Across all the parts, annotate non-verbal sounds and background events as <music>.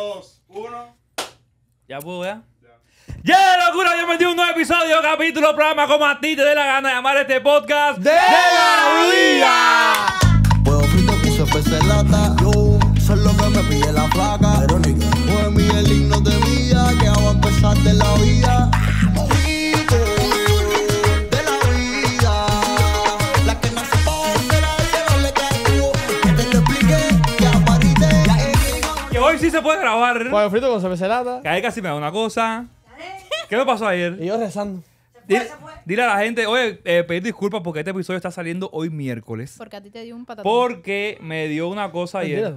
dos, uno. Ya pudo, ¿ya? ¡Yeah, locura! Yo metí un nuevo episodio, capítulo, programa, como a ti te dé la gana de llamar este podcast de, la vida. frito, se puede grabar. Pollo frito con cerveza lata. Que ahí casi me da una cosa. ¿Qué me pasó ayer? Y yo rezando. Dile, dile a la gente, oye, eh, pedir disculpas porque este episodio está saliendo hoy miércoles. Porque a ti te dio un patatón. Porque me dio una cosa ayer.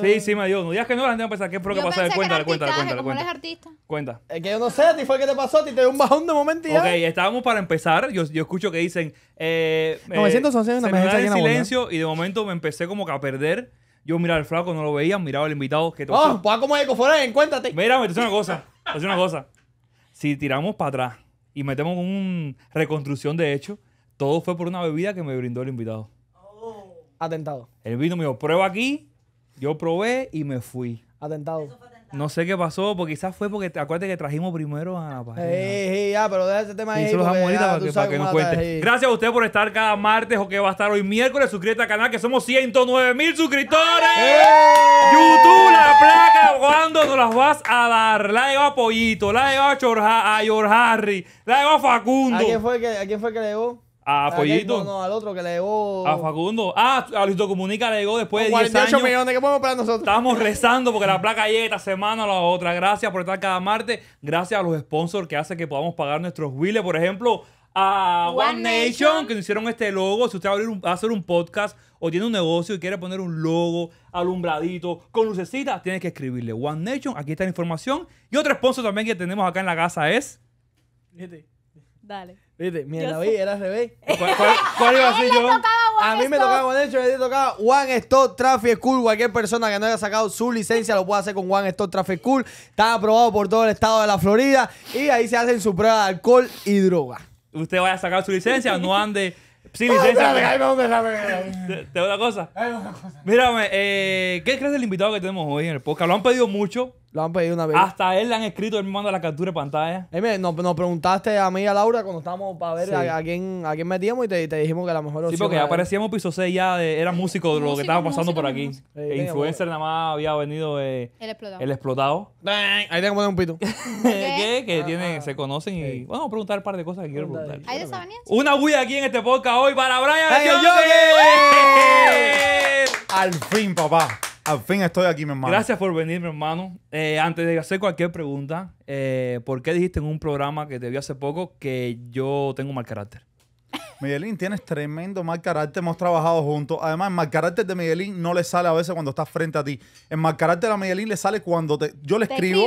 Sí, sí, me dio. No días que no, la gente va a pensar, ¿qué fue lo que pasó? pensé que era Cuéntale, como eres artista. Cuenta. Es que yo no sé, a ti fue que te pasó, a te dio un bajón de momento y ya. Ok, estábamos para empezar. Yo, yo escucho que dicen. Eh, 911 eh, en silencio y de momento me empecé como que a perder. Yo miraba al flaco, no lo veía, miraba al invitado que ¡Oh! ¡Pues como eco fuera, encuéntrate! Mira, me una cosa. Es una cosa. Si tiramos para atrás y metemos una reconstrucción de hecho, todo fue por una bebida que me brindó el invitado. Oh. Atentado. El vino me dijo, prueba aquí, yo probé y me fui. Atentado. No sé qué pasó, porque quizás fue porque acuérdate que trajimos primero a la página. Sí, ya, pero deja ese tema ahí. Gracias a usted por estar cada martes o que va a estar hoy miércoles. Suscríbete al canal que somos 109 mil suscriptores. YouTube, la placa, cuando nos las vas a dar. La llegó a Pollito, la llegó a, George Harry, la llegó a Facundo. ¿A quién fue que, a quién fue que a Pollito. al otro que le A Facundo. Ah, a Luis Comunica le llegó después de 10 años. millones, ¿qué podemos esperar nosotros? Estamos <laughs> rezando porque la placa llegue esta semana o la otra. Gracias por estar cada martes. Gracias a los sponsors que hacen que podamos pagar nuestros bills Por ejemplo, a One, Nation, que nos hicieron este logo. Si usted va a, hacer un podcast o tiene un negocio y quiere poner un logo alumbradito con lucecitas, tiene que escribirle One Nation. Aquí está la información. Y otro sponsor también que tenemos acá en la casa es... fíjate Dale. Viste, mira, vi, era <laughs> ¿Cuál, iba a ser yo? A mí me tocaba One tocaba Stop Traffic School. Cualquier persona que no haya sacado su licencia lo puede hacer con One Stop Traffic School. Está aprobado por todo el estado de la Florida y ahí se hacen su prueba de alcohol y droga. Usted vaya a sacar su licencia, no ande sin <laughs> licencia. Te una cosa. Mírame, eh, ¿qué crees del invitado que tenemos hoy en el podcast? Lo han pedido mucho. Lo han pedido una vez. Hasta él le han escrito, él me manda la captura de pantalla. Eh, nos, preguntaste a mí y a Laura cuando estábamos para ver a, quién, metíamos y te, dijimos que a lo mejor Sí, porque ya aparecíamos piso 6 ya, de, era músico de lo que estaba pasando por aquí. E influencer pues. nada más había venido eh, el explotado. El explotado. <laughs> Ahí tengo que poner un pito. <laughs> ¿Qué? Que ah, ah. se conocen y. Bueno, vamos a preguntar un par de cosas que quiero preguntar. ¿Hay Una bulla aquí en este podcast hoy para Brian <laughs> Al fin, papá. Al fin estoy aquí, mi hermano. Gracias por venir, mi hermano. Eh, antes de hacer cualquier pregunta, eh, ¿por qué dijiste en un programa que te vi hace poco que yo tengo mal carácter? Miguelín, tienes tremendo mal carácter. Hemos trabajado juntos. Además, el mal carácter de Miguelín no le sale a veces cuando estás frente a ti. El mal carácter a Miguelín le sale cuando te, yo le escribo.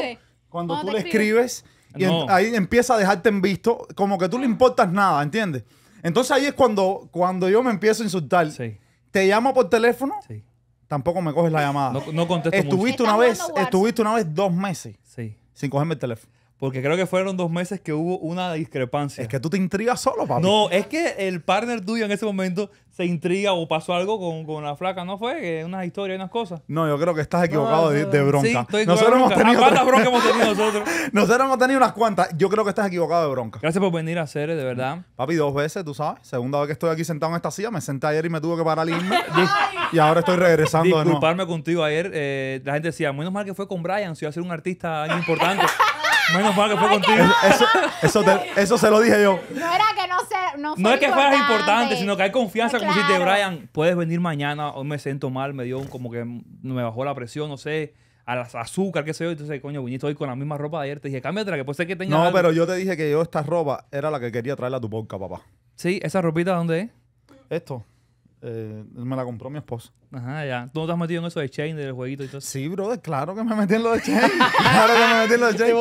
Cuando tú le escribes, y ahí empieza a dejarte en visto, como que tú le ah. importas nada, ¿entiendes? Entonces ahí es cuando, cuando yo me empiezo a insultar. Sí. Te llamo por teléfono. Sí tampoco me coges la llamada. No, contesto Estuviste una vez, estuviste una vez dos meses Sí. sin cogerme el teléfono. Porque creo que fueron dos meses que hubo una discrepancia. Es que tú te intrigas solo, papi. No, es que el partner tuyo en ese momento se intriga o pasó algo con, la flaca, ¿no fue? Que unas historias y unas cosas. No, yo creo que estás equivocado ah, de, bronca. nosotros hemos tenido. ¿Cuántas <laughs> broncas hemos tenido nosotros? nosotros hemos tenido unas cuantas. Yo creo que estás equivocado de bronca. Gracias por venir a hacer, de verdad. Papi, dos veces, tú sabes. Segunda vez que estoy aquí sentado en esta silla. Me senté ayer y me tuve que parar <laughs> y ahora estoy regresando. Disculparme contigo ayer. Eh, la gente decía, menos mal que fue con Brian, si iba a ser un artista importante. <laughs> Menos mal que fue contigo. Eso, se lo dije yo. No era que no se. No, es que fueras importante, sino que hay confianza, como si te, Brian, puedes venir mañana, hoy me siento mal, me dio como que me bajó la presión, no sé, a las azúcar, qué sé yo. Entonces, coño, viniste hoy con la misma ropa de ayer. Te dije, cámbiatela, que puede ser que tenga. No, pero yo te dije que yo esta ropa era la que quería traerla a tu boca, papá. Sí, esa ropita, ¿dónde es? Esto. Eh, me la compró mi esposa. Ajá, ya. ¿Tú no te has metido en eso de Chain, del jueguito y todo Sí, brother, claro que me metí en lo de Chain. <laughs> claro que me metí en lo de Chain.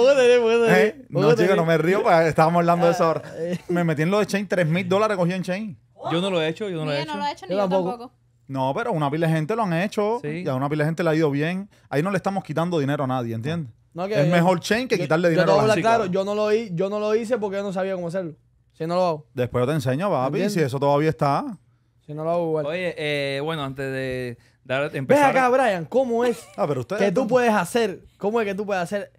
Eh, no, chico, no me río, porque estábamos hablando de eso ahora. <laughs> Eh. Me metí en lo de Chain, 3 mil dólares cogí en Chain. Yo no lo he hecho, yo no lo he hecho. no pero una pila de gente lo han hecho y a una pila de gente le ha ido bien. Ahí no le estamos quitando dinero a nadie, ¿entiendes? es mejor chain que quitarle dinero a la gente. Claro, yo no, lo, yo no lo hice porque yo no sabía cómo hacerlo. Si no lo hago. Después te enseño, papi, si eso todavía está. Si no lo hago igual. Oye, eh, bueno, antes de dar, empezar... Ves acá, Brian, ¿cómo es ah, pero que tú puedes hacer? ¿Cómo es que tú puedes hacer?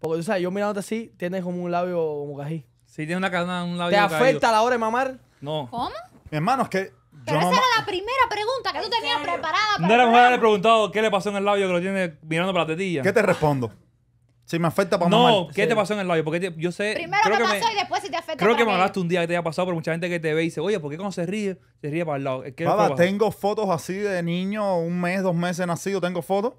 Porque tú sabes, yo mirándote así, tienes como un labio como cají. Sí, tiene una, cadena un labio ¿Te afecta a la hora de mamar? No. ¿Cómo? Mi hermano, es que pero esa era la primera pregunta que tú tenías preparada. Para no era había haberle preguntado qué le pasó en el labio que lo tiene mirando para la tetilla. ¿Qué te respondo? Si me afecta para mamar. No, ¿qué te pasó en el labio? Porque yo sé. Primero pasó y después si te afecta. Creo que me hablaste un día que te haya pasado, pero mucha gente que te ve y dice, oye, ¿por qué cuando se ríe, se ríe para el lado? Es tengo fotos así de niño, un mes, dos meses nacido, tengo fotos.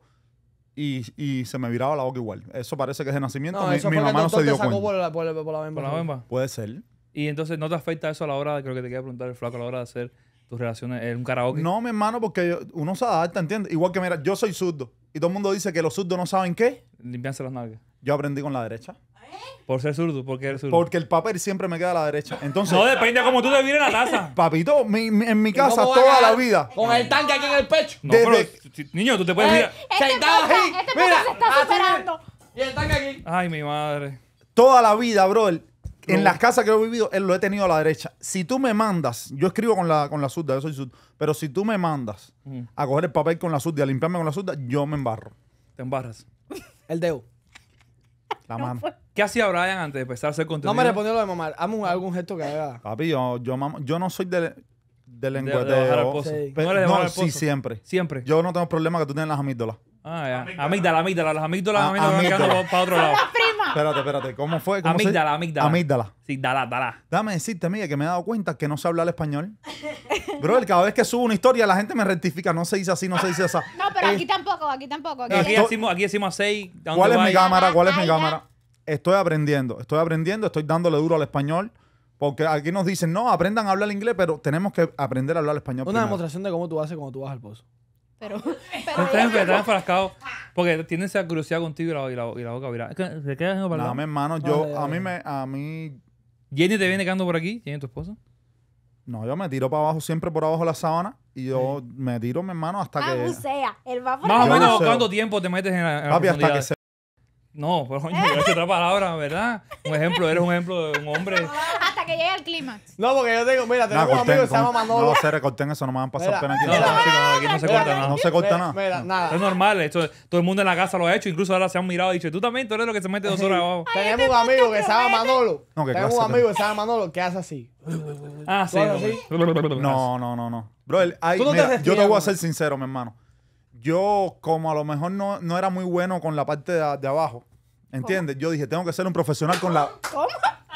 Y, y se me viraba la boca igual. Eso parece que es de nacimiento. No, mi, mi mamá no se dio sacó por la, por, Puede ser. Y entonces no te afecta eso a la hora creo que te quería preguntar el flaco, a la hora de hacer tus relaciones, es un karaoke. No, mi hermano, porque uno se adapta, ¿entiendes? Igual que, mira, yo soy zurdo. Y todo el mundo dice que los zurdos no saben qué. Limpiarse las nalgas. Yo aprendí con la derecha. Por ser zurdo, porque eres zurdo. Porque el papel siempre me queda a la derecha. Entonces, No depende de cómo tú te vienes a la taza. <laughs> papito, en mi casa toda la vida. Con el tanque aquí en el pecho. No, niño, tú te puedes eh, mirar. Este Sentado. este se está superando. Y el tanque aquí. Ay, mi madre. Toda la vida, bro en las casas que he vivido, él lo he tenido a la derecha. Si tú me mandas, yo escribo con la, con la soy pero si tú me mandas mm. a coger el papel con la surda y a limpiarme con la surda, yo me embarro. Te embarras. <laughs> el dedo. La mano. ¿Qué hacía Brian antes de empezar a hacer contenido? No me respondió lo de mamar. Hazme algún gesto que haga. Papi, yo, yo, no soy de, de De, no, sí, siempre. Siempre. Yo no tengo problema que tú tengas las amígdalas. Ah, Amígdala, amígdala. Las amígdalas ah, amígdala. para otro lado. Espérate, espérate. ¿Cómo fue? ¿Cómo se- Amígdala, amígdala. Amígdala. Sí, dala, dala. Dame decirte, amiga, que me he dado cuenta que no sé hablar español. Bro, cada vez que subo una historia, la gente me rectifica. No se dice así, no se dice así. No, pero aquí tampoco, aquí tampoco. Aquí decimos, aquí decimos seis. ¿Cuál es mi cámara? ¿Cuál es mi cámara? Estoy aprendiendo, estoy aprendiendo, estoy dándole duro al español. Porque aquí nos dicen, no, aprendan a hablar inglés, pero tenemos que aprender a hablar español. Una demostración de cómo tú haces cuando tú vas al pozo pero... <laughs> estás enfrascado porque tiene esa curiosidad contigo y la, y la, y la boca virada. ¿Te quedas en Dame, hermano, yo, a mí me, a mí... ¿Jenny te viene quedando por aquí? ¿Jenny tu esposa? No, yo me tiro para abajo, siempre por abajo de la sábana. Y yo me tiro, mi hermano, hasta que... Ah, sea, él va por Más o menos, ¿cuánto tiempo te metes en la, que no, pues otra palabra, ¿verdad? Un ejemplo, eres un ejemplo de un hombre. Hasta que llegue el clímax. No, porque yo tengo, mira, tengo un amigo que se llama Manolo. No, se recorten eso, no me van a pasar Mira, aquí. No, no, aquí no se corta nada. No se corta nada. Mira, nada. Es normal, esto, todo el mundo en la casa lo ha hecho, incluso ahora se han mirado y dicho, tú también, tú eres lo que se mete dos horas abajo. Tenemos un amigo que se llama Manolo. Tenemos un amigo que se llama Manolo que hace así. Ah, sí. No, no, no, no. Bro, yo te voy a ser sincero, mi hermano yo como a lo mejor no, no era muy bueno con la parte de, abajo, ¿Entiendes? Yo dije, tengo que ser un profesional con la... <laughs> ¿Cómo?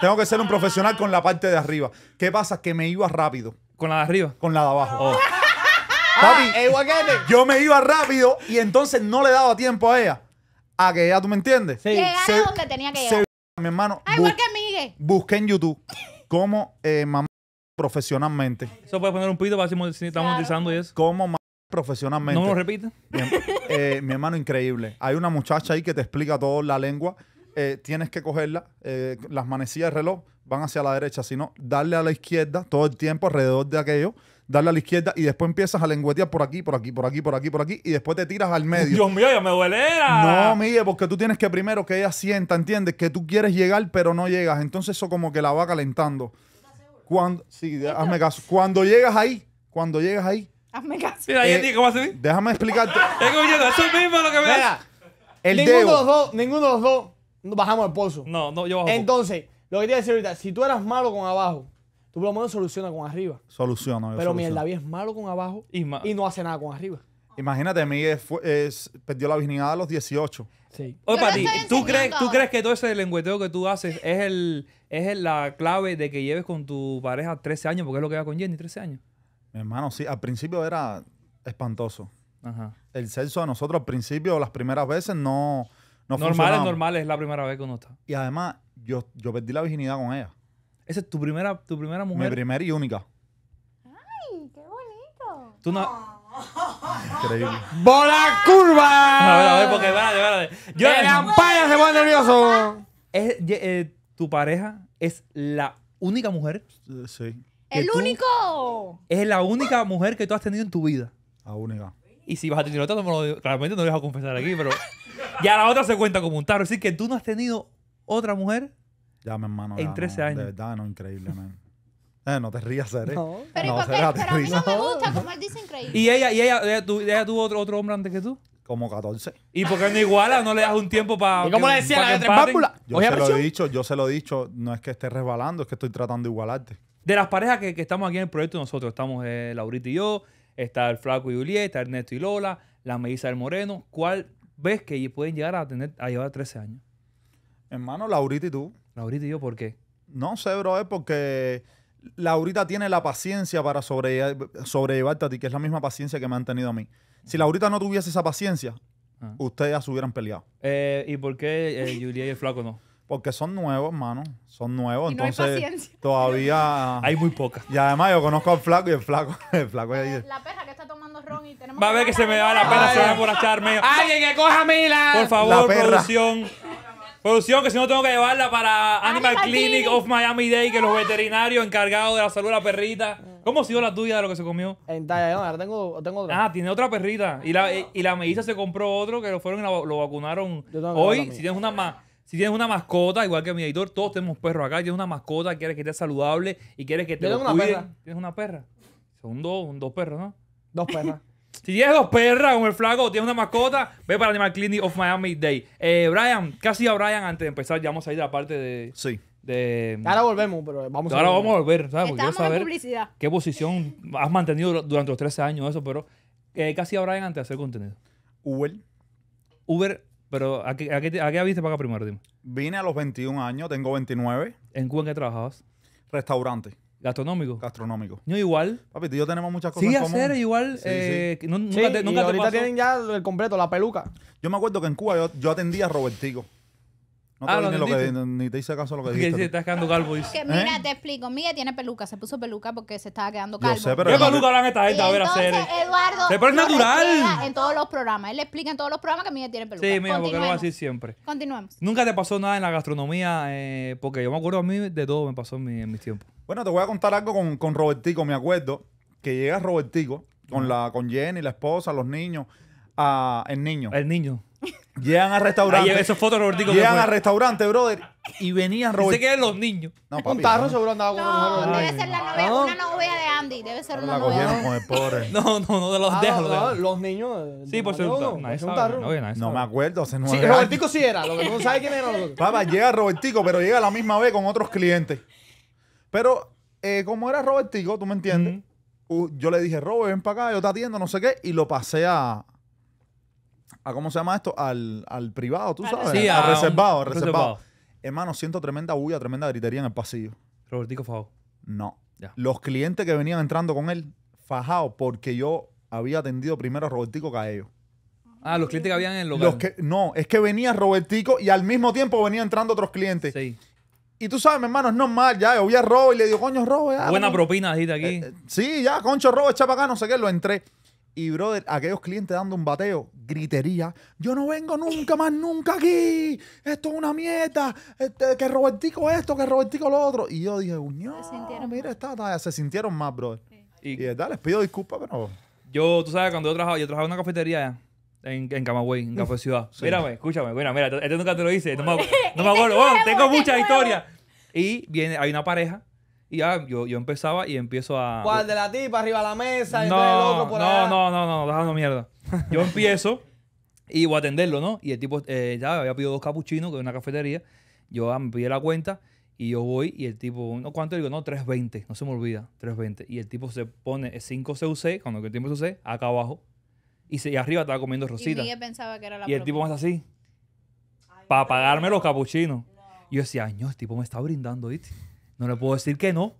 Tengo que ser un profesional con la parte de arriba. ¿Qué pasa? Que me iba rápido. ¿Con la de arriba? Con la de abajo. Oh. <laughs> Ah, yo me iba rápido y entonces no le daba tiempo a ella. A que ella, ¿tú me entiendes? Sí. Se, donde tenía que llegar. Se, mi hermano. Ah, igual que Miguel. Busqué en YouTube cómo eh, mamá profesionalmente. Eso puede poner un pito para si estamos utilizando eso. Cómo profesionalmente. ¿No lo repite? Eh, mi, hermano, increíble. Hay una muchacha ahí que te explica todo la lengua. Eh, tienes que cogerla, eh, las manecillas del reloj van hacia la derecha, sino darle a la izquierda todo el tiempo alrededor de aquello, darle a la izquierda y después empiezas a lengüetear por aquí, por aquí, por aquí, por aquí, por aquí y después te tiras al medio. Dios mío, ya me duele. No, mire, porque tú tienes que primero que ella sienta, ¿entiendes? Que tú quieres llegar pero no llegas, entonces eso como que la va calentando. Cuando, sí, hazme caso. Cuando llegas ahí, cuando llegas ahí, Hazme caso. Mira, eh, ¿cómo hace Déjame explicarte. Tengo eso mismo lo que me Mira, ninguno de los dos, ninguno de los dos bajamos el pozo. No, no, yo bajo. Entonces, lo que te iba a decir ahorita, si tú eras malo con abajo, tú por lo menos solucionas con arriba. Soluciona. yo Pero mi David es malo con abajo Y no hace nada con arriba. Imagínate, a mí es- perdió la virginidad a los 18. Sí. Oye, ¿tú crees, que todo ese lengüeteo que tú haces es, la clave de que lleves con tu pareja 13 años? Porque es lo que va con Jenny, 13 años hermano, sí, al principio era espantoso. Ajá. El sexo a nosotros al principio, las primeras veces, no. no normal normal, es la primera vez que uno está. Y además, yo, yo perdí la virginidad con ella. ¿Esa es tu primera, tu primera mujer? Mi primera y única. ¡Ay, qué bonito! <laughs> Increíble. ¡Bola curva! A ver, a ver, porque espérate, espérate. Yo campaña pues, se pone nervioso. Es, eh, tu pareja es la única mujer. Sí. ¡El único! Es la única mujer que tú has tenido en tu vida. La única. Y si vas a tener otra, no me lo Claramente no lo confesar aquí, pero ya la otra se cuenta como un tarro. Es decir, que tú no has tenido otra mujer ya, mi hermano. En 13 años. De verdad, no, increíble, man. Eh, no te rías, ¿eh? No. Pero, no, no me gusta, como él dice increíble. ¿Y ella, y ella, ella, tu, tuvo otro, hombre antes que tú? Como 14. ¿Y por qué no iguala? ¿No le das un tiempo para.? ¿Y cómo le decía la de tres Yo se lo he dicho, yo se lo he dicho. No es que esté resbalando, es que estoy tratando de igualarte. De las parejas que, estamos aquí en el proyecto, nosotros estamos eh, Laurita y yo, está el Flaco y Julieta, está Ernesto y Lola, la Melissa del Moreno. ¿Cuál ves que pueden llegar a tener a llevar 13 años? Hermano, Laurita y tú. Laurita y yo, ¿por qué? No sé, bro, es porque Laurita tiene la paciencia para sobrellevarte a ti, que es la misma paciencia que me han tenido a mí. Si Laurita no tuviese esa paciencia, ah. ustedes ya se hubieran peleado. Eh, ¿Y por qué eh, y el Flaco no? Porque son nuevos, hermano. Son nuevos. no entonces, hay paciencia. todavía. <laughs> Hay muy pocas. Y además, yo conozco al flaco y el flaco. <laughs> El flaco es... La perra que está tomando ron y tenemos. Va a ver que, se me va la perra, se va a emborracharme. ¡Alguien que coja Mila! Por favor, producción. Producción, que si no tengo que llevarla para Animal, Clinic, of Miami Day, que los veterinarios encargados de la salud de la perrita. ¿Cómo ha sido la tuya de lo que se comió? En talla, ahora tengo, otra. Ah, tiene otra perrita. Y la, y la se compró otro que lo fueron y lo vacunaron hoy. Si tienes una más. Si tienes una mascota, igual que mi editor, todos tenemos perros acá. Tienes una mascota, quieres que esté saludable y quieres que te Yo una perra. ¿Tienes una perra? Son dos, dos perros, ¿no? Dos perras. <laughs> Si tienes dos perras con el flaco tienes una mascota, ve para Animal Clinic of Miami Day. Eh, Brian, casi a Brian antes de empezar? Ya vamos a ir a la parte de... Sí. de- mm, Ahora volvemos, pero vamos a Ahora vamos a volver, ¿sabes? quiero qué posición has mantenido durante los 13 años, eso, pero casi eh, ¿qué Brian antes de hacer contenido? Uber. Uber pero, ¿a qué, a, para acá primero, dime? Vine a los 21 años, tengo 29. ¿En Cuba en qué trabajabas? Restaurante. ¿Gastronómico? Gastronómico. Yo igual. Papi, tú yo tenemos muchas cosas Sí, en igual. eh, nunca te, ahorita tienen ya el completo, la peluca. Yo me acuerdo que en Cuba yo, yo atendía a Robertico. No ah, te, ni, te hice caso a lo que dijiste. Que estás quedando calvo. Que mira, ¿Eh? te explico. Miguel tiene peluca. Se puso peluca porque se estaba quedando calvo. sé, pero ¿Qué peluca hablan esta gente a ver a ver Eduardo. Se pone natural. En todos los programas. Él le explica en todos los programas que Miguel tiene peluca. Sí, mira, porque lo va a decir siempre. Continuemos. Nunca te pasó nada en la gastronomía, eh, porque yo me acuerdo a mí de todo me pasó en, mi, en mis tiempos. Bueno, te voy a contar algo con, con Robertico. Me acuerdo que llega Robertico con, la, con Jenny, la esposa, los niños. A, el niño. El niño. Llegan al restaurante. Llegan al restaurante, brother. Y venían Robert. Dice que eran los niños. No, papi, un tarro no. seguro andaba No, debe ser la novia, una novia de Andy. Debe ser ah, una novia. cogieron pobre. <laughs> No, no, no, de los ah, dejo. los niños. Sí, por ser un tarro. No me acuerdo. Hace nueve sí, Robertico sí era. Lo que no sabes quién era. Los... Papá, llega Robertico, pero llega a la misma vez con otros clientes. Pero, eh, como era Robertico, tú me entiendes, yo le dije, Robert, ven para acá, yo te atiendo, no sé qué, y lo pasé a, a ¿cómo se llama esto? Al, privado, tú sabes. Sí, reservado, reservado. Hermano, siento tremenda bulla, tremenda gritería en el pasillo. Robertico Fajo. No. Los clientes que venían entrando con él, Fajado, porque yo había atendido primero a Robertico que a ellos. Ah, los clientes que habían en el Los que, no, es que venía Robertico y al mismo tiempo venían entrando otros clientes. Sí. Y tú sabes, mi hermano, es normal, ya. Yo vi a Robo y le digo, coño, Robo, Buena propina, dijiste aquí. Eh, eh, sí, ya, concho, Robo, echa para acá, no sé qué, lo entré. Y, brother, aquellos clientes dando un bateo, gritería. Yo no vengo nunca más, nunca aquí. Esto es una mierda. Este, que Robertico esto, que Robertico lo otro. Y yo dije, uño, mira, está, se sintieron más, brother. Y, y eh, les pido disculpas, pero... Yo, tú sabes, cuando yo trabajaba, yo trabajaba en una cafetería en, en Camagüey, en Café Ciudad. Mírame, escúchame, mira, mira, este, este nunca te lo hice. No me, este no me acuerdo. <laughs> tengo muchas historias. Y viene, hay una pareja y ya, yo, yo empezaba y empiezo a. ¿Cuál de la tipa arriba de la mesa? Y el otro por no, no, no, no, no, dejando mierda. Yo empiezo y voy a atenderlo, ¿no? Y el tipo eh, ya había pedido dos capuchinos, que es una cafetería. Yo ah, me pide la cuenta y yo voy y el tipo, ¿no cuánto? digo, no, 320, no se me olvida, 320. Y el tipo se pone 5 CUC, cuando que el tiempo CUC, acá abajo. Y, se, y arriba estaba comiendo rosita. Y, pensaba que era la y el tipo más así, para pagarme los capuchinos. yo decía, año, el este tipo me está brindando, ¿viste? no le puedo decir que no.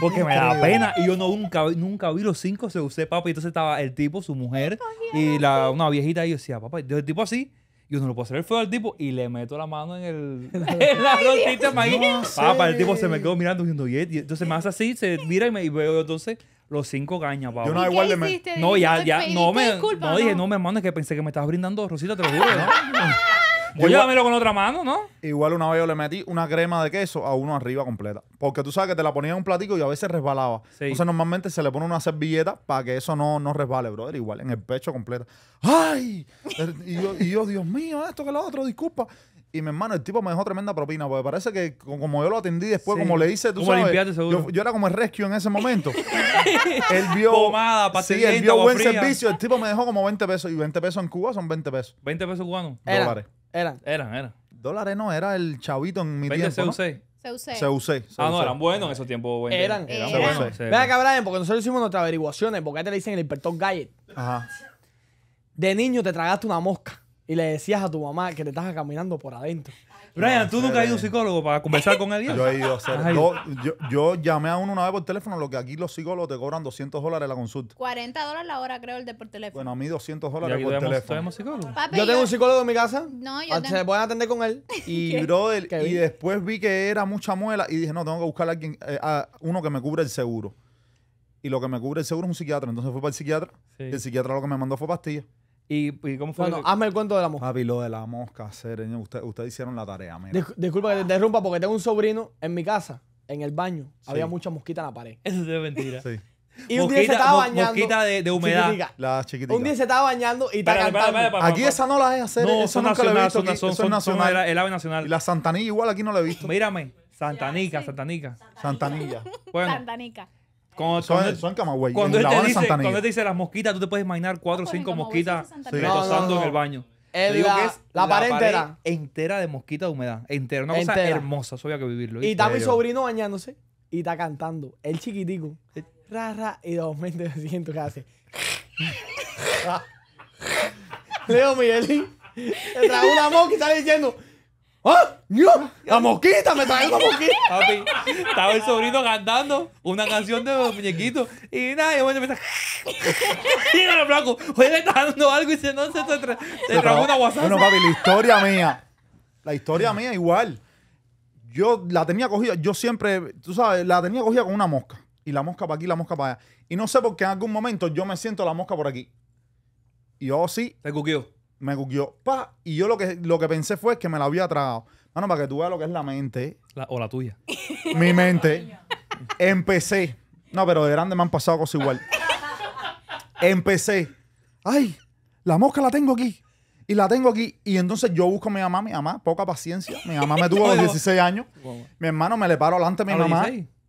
porque me da pena. Y yo no, nunca, nunca vi los cinco, se usé, papá. Y entonces estaba el tipo, su mujer y la, una viejita. Y yo decía, papá, yo el tipo así. Y yo no lo puedo hacer el feo al tipo. Y le meto la mano en el. <laughs> <laughs> en la rotita maíz. papá, el tipo se me quedó mirando diciendo, y entonces me hace así, se mira y me y veo. Entonces, los cinco cañas, papá. Yo no, igual No, ya, ya. No me. no, dije, no, me hermano, es que pensé que me estabas brindando, Rosita, te lo juro. ¿no? <laughs> Yo dámelo con otra mano, ¿no? Igual una vez yo le metí una crema de queso a uno arriba completa. Porque tú sabes que te la ponía en un platico y a veces resbalaba. Entonces normalmente se le pone una servilleta para que eso no, no resbale, brother. Igual, en el pecho completa. ¡Ay! y, yo, Dios mío, esto que lo otro, disculpa. Y mi hermano, el tipo me dejó tremenda propina, porque parece que como yo lo atendí después, como le hice, tú sabes, yo, era como el rescue en ese momento. <laughs> él vio, sí, él vio buen servicio, el tipo me dejó como 20 pesos, y 20 pesos en Cuba son 20 pesos. 20 pesos cubanos. Dólares. Eran. Eran, eran. Dólares no, era el chavito en mi tiempo, CUC. usé. Se usé. Ah, no, eran buenos en esos tiempos. Eran. Eran. buenos. acá, porque nosotros hicimos nuestras averiguaciones, porque a te le dicen el hipertón Gallet. Ajá. De niño te tragaste una mosca y le decías a tu mamá que te estás caminando por adentro. Brian, ¿tú nunca has ido a un psicólogo para conversar con alguien? <laughs> Yo he ido a hacer. Yo, llamé a uno una vez por teléfono, lo que aquí los psicólogos te cobran 200 dólares la consulta. 40 dólares la hora, creo, el de por teléfono. Bueno, a mí 200 dólares por teléfono. psicólogo? yo tengo un psicólogo en mi casa. No, yo ah, Se pueden atender con él. <laughs> Y, y después vi que era mucha muela y dije, no, tengo que buscar a alguien, eh, a uno que me cubra el seguro. Y lo que me cubre el seguro es un psiquiatra. Entonces fui para el psiquiatra. el psiquiatra lo que me mandó fue pastillas. ¿Y, cómo fue? hazme el cuento de la mosca. Papi, lo de la mosca, ustedes hicieron la tarea, mira. disculpa que te interrumpa porque tengo un sobrino en mi casa, en el baño, había mucha mosquita en la pared. <laughs> Eso es mentira. Sí. Y un día se estaba bañando. Mosquita de, de humedad. La chiquitita. Un día se estaba bañando y está cantando. aquí esa no la es hacer. No, eso nunca he visto. Son, Son, eso son, es nacional. el, ave nacional. Y la Santanilla igual aquí no la he visto. Mírame. Santanica, Santanica. Santanilla. Bueno. Santanica. Cuando, él, te dice, las mosquitas, tú te puedes imaginar cuatro o cinco mosquitas retosando en el baño. digo que la, es pared entera. entera de mosquitas de humedad. Entera. Una cosa hermosa. Eso había que vivirlo. Y está mi sobrino bañándose y está cantando. El chiquitico. Ra, ra, y dos momento de que hace. Leo Miguelín. entra una mosca y está diciendo. ¡Ah! ¡Yo! ¡La mosquita! ¡Me trae la mosquita! <laughs> Papi, estaba el sobrino cantando una canción de los muñequitos. Y nada, yo bueno, me está. Y el blanco. <laughs> Oye, le está dando algo y se te, una guasada. Bueno, papi, la historia mía. La historia mía, igual. Yo la tenía cogida, yo siempre, tú sabes, la tenía cogida con una mosca. Y la mosca para aquí, la mosca para allá. Y no sé por qué en algún momento yo me siento la mosca por aquí. Y yo sí. Te me cuqueó, pa, y yo lo que, lo que pensé fue que me la había tragado. bueno para que tú veas lo que es la mente. o la tuya. <laughs> Mi mente. empecé. No, pero de grande me han pasado cosas igual. empecé. Ay, la mosca la tengo aquí. Y la tengo aquí. Y entonces yo busco a mi mamá, mi mamá, poca paciencia. Mi mamá me tuvo a los 16 años. Mi hermano me le paro delante a mi mamá.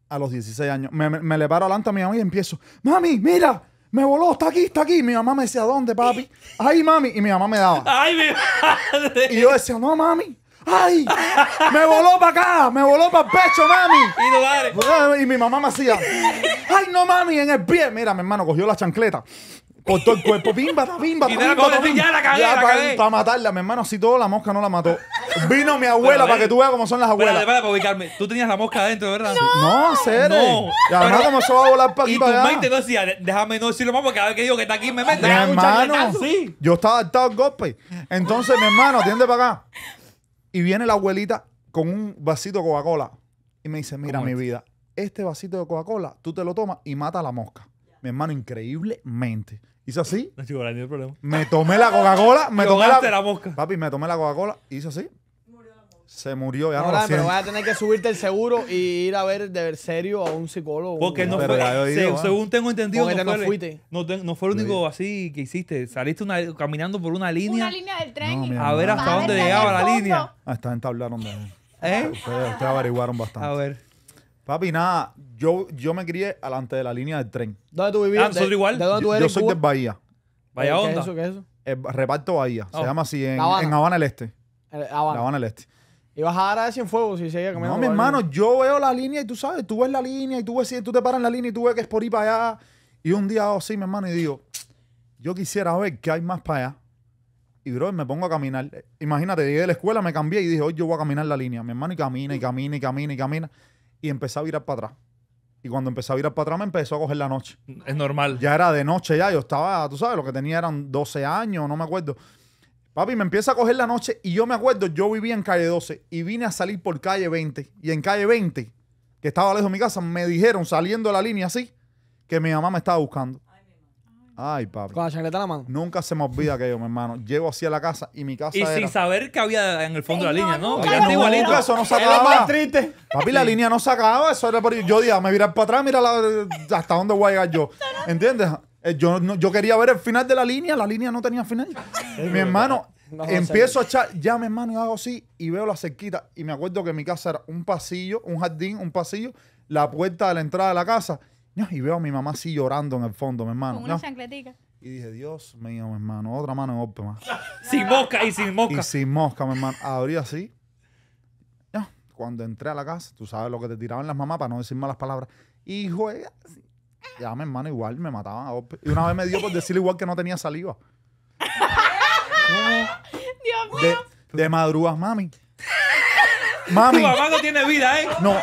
a los 16 años. Me, le paro delante a mi mamá y empiezo. Mami, mira, me voló, está aquí, está aquí. Mi mamá me decía, ¿dónde, papi? Ay, mami. Y mi mamá me daba. Ay, mi Y yo decía, no, mami. ¡Ay! ¡Me voló para acá! ¡Me voló para el pecho, mami! Y, y mi mamá me hacía. ¡Ay, no, mami! En el pie. Mira, mi hermano cogió la chancleta. Por todo el cuerpo, bimba, bimba, Y la la para, matarla, mi hermano, si todo la mosca no la mató. Vino mi abuela para eh, que tú veas cómo son las abuelas. espérate, para ubicarme. Tú tenías la mosca adentro, ¿verdad? No, cero. No. Y además se va a volar para aquí y tu mente no decía, déjame no decirlo más porque cada vez que digo que está aquí me meto. Mi ah, hermano, Sí. yo estaba adaptado al golpe. Entonces, mi hermano, atiende para acá. Y viene la abuelita con un vasito de Coca-Cola. Y me dice, mira, mi vida, este vasito de Coca-Cola, tú te lo tomas y mata a la mosca. Mi hermano, increíblemente. Hizo así. No, el problema. Me tomé la Coca-Cola. <laughs> Me tomé la... mosca. Papi, me tomé la Coca-Cola. Hizo así. Se murió, ya no, pero vas a tener que subirte el seguro y ir a ver de ver serio a un psicólogo. Porque no, fue, ah. según tengo entendido, no, fue, el único así que hiciste. Saliste caminando por una línea. Una línea del tren. a ver hasta dónde llegaba la línea. Ah, está entablaron de... ¿Eh? ustedes averiguaron bastante. A ver. Papi, nada, yo, yo me crié alante de la línea del tren. ¿Dónde tú vivías? Ah, ¿De, dónde tú Yo, yo soy de Bahía. Bahía, Vaya ¿Qué es eso? eso? reparto Bahía, se oh. llama así, en en Habana. Este. el Este. Habana el Este. Ibas a dar a Cienfuegos y seguía caminando. No, mi hermano, yo veo la línea y tú sabes, tú ves la línea y tú ves, si tú te paras en la línea y tú ves que es por ir para allá. Y un día o así, mi hermano, y digo, yo quisiera ver qué hay más para allá. Y bro, me pongo a caminar. Imagínate, llegué de la escuela, me cambié y dije, hoy yo voy a caminar la línea. Mi hermano, y camina, y camina, y camina, y camina y empecé a virar para atrás. Y cuando empecé a virar para atrás me empezó a coger la noche. Es normal. Ya era de noche ya, yo estaba, tú sabes, lo que tenía eran 12 años, no me acuerdo. Papi, me empieza a coger la noche y yo me acuerdo, yo vivía en calle 12 y vine a salir por calle 20. Y en calle 20, que estaba lejos de mi casa, me dijeron saliendo de la línea así, que mi mamá me estaba buscando. Ay, papi. Con la chancleta en la mano. Nunca se me olvida aquello, mi hermano. Llego así a la casa y mi casa. Y sin saber que había en el fondo de la línea, ¿no? Nunca, no, eso no se más triste. Papi, la línea no sacaba Eso era por... Yo dije, ah, me mirar para atrás, mira hasta dónde voy a llegar yo. ¿Entiendes? Eh, yo, no, yo quería ver el final de la línea, la línea no tenía final. mi hermano, empiezo a echar, ya mi hermano, y hago así y veo la cerquita. Y me acuerdo que mi casa era un pasillo, un jardín, un pasillo, la puerta de la entrada de la casa y veo a mi mamá así llorando en el fondo, mi hermano. Con una chancletica. Y dije, Dios mío, mi hermano, otra mano en más <laughs> sin mosca y sin mosca. Y sin mosca, mi hermano. Abrí así. Ya, cuando entré a la casa, tú sabes lo que te tiraban las mamás para no decir malas palabras. Y juega. Ya, mi hermano, igual me mataba Y una vez me dio por decirle igual que no tenía saliva. <laughs> Dios mío. de madrugas, mami. Mami. Tu mamá no tiene vida, ¿eh? No.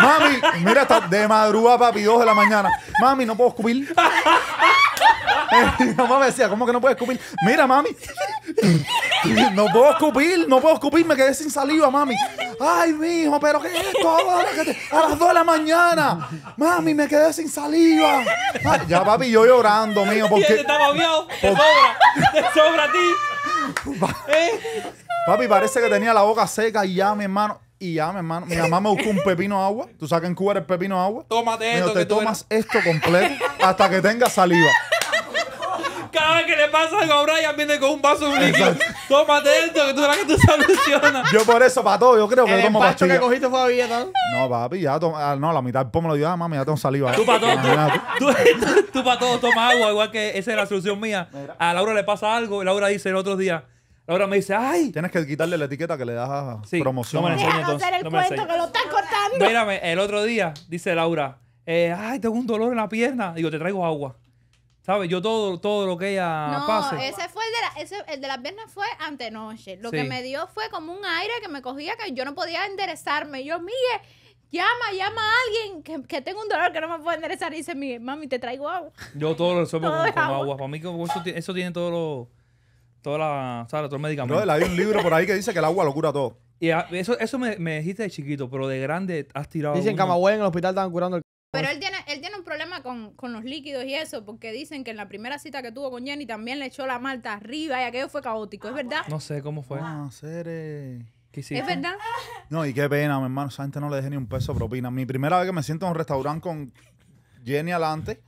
Mami, mira, está de madrugada, papi, dos de la mañana. Mami, no puedo escupir. Mi eh, <laughs> mamá me decía, ¿cómo que no puedes escupir? Mira, mami. No puedo escupir, no puedo escupir, me quedé sin saliva, mami. Ay, mijo, pero ¿qué es esto ahora? A las 2 de la mañana. Mami, me quedé sin saliva. ya, papi, yo llorando, mío, Porque... Te está te sobra, te sobra a ti. ¿Eh? Papi, parece que tenía la boca seca y ya, mi hermano. Y ya, mi hermano. Mi mamá me buscó un pepino agua. Tú sabes en Cuba el pepino agua. Tómate esto esto. Te tomas esto completo hasta que tengas saliva. Cada vez que le pasa algo a Brian, viene con un vaso de un líquido. Tómate esto, que tú verás que tú solucionas. Yo por eso, para todo, yo creo que el yo que cogiste fue a No, papi, ya ah, No, la mitad del me lo dio, a ah, mamá. ya tengo saliva. Tú para todo, tú, para todo toma agua, igual que esa es la solución mía. A Laura le pasa algo y Laura dice el otro día... Laura me dice, ¡ay! Tienes que quitarle la etiqueta que le das a Sí, promoción. no me el no me Mírame, el otro día, dice Laura, eh, ¡ay! Tengo un dolor en la pierna. Digo, te traigo agua. ¿Sabes? Yo todo, todo lo que ella No, ese fue el de, la, ese- de las piernas fue antenoche. Lo que me dio fue como un aire que me cogía que yo no podía enderezarme. Yo, mire, llama, llama a alguien que, tengo un dolor que no me puedo enderezar. Y dice mire, mami, te traigo agua. Yo todo lo resuelvo <laughs> con, agua. Para mí, eso, eso tiene todo lo toda la, todo el medicamento. hay un libro por ahí que dice que el agua lo cura todo. Y eso, eso me, dijiste de chiquito, pero de grande has tirado. Dicen que Camagüey en el hospital estaban curando el... Pero él tiene, él tiene un problema con, los líquidos y eso, porque dicen que en la primera cita que tuvo con Jenny también le echó la malta arriba y aquello fue caótico. ¿Es ah, verdad? No sé cómo fue. No, ah, ah, ¿Es verdad? <laughs> No, y qué pena, mi hermano. Esa gente no le dejé ni un peso propina. Mi primera vez que me siento en un restaurante con Jenny alante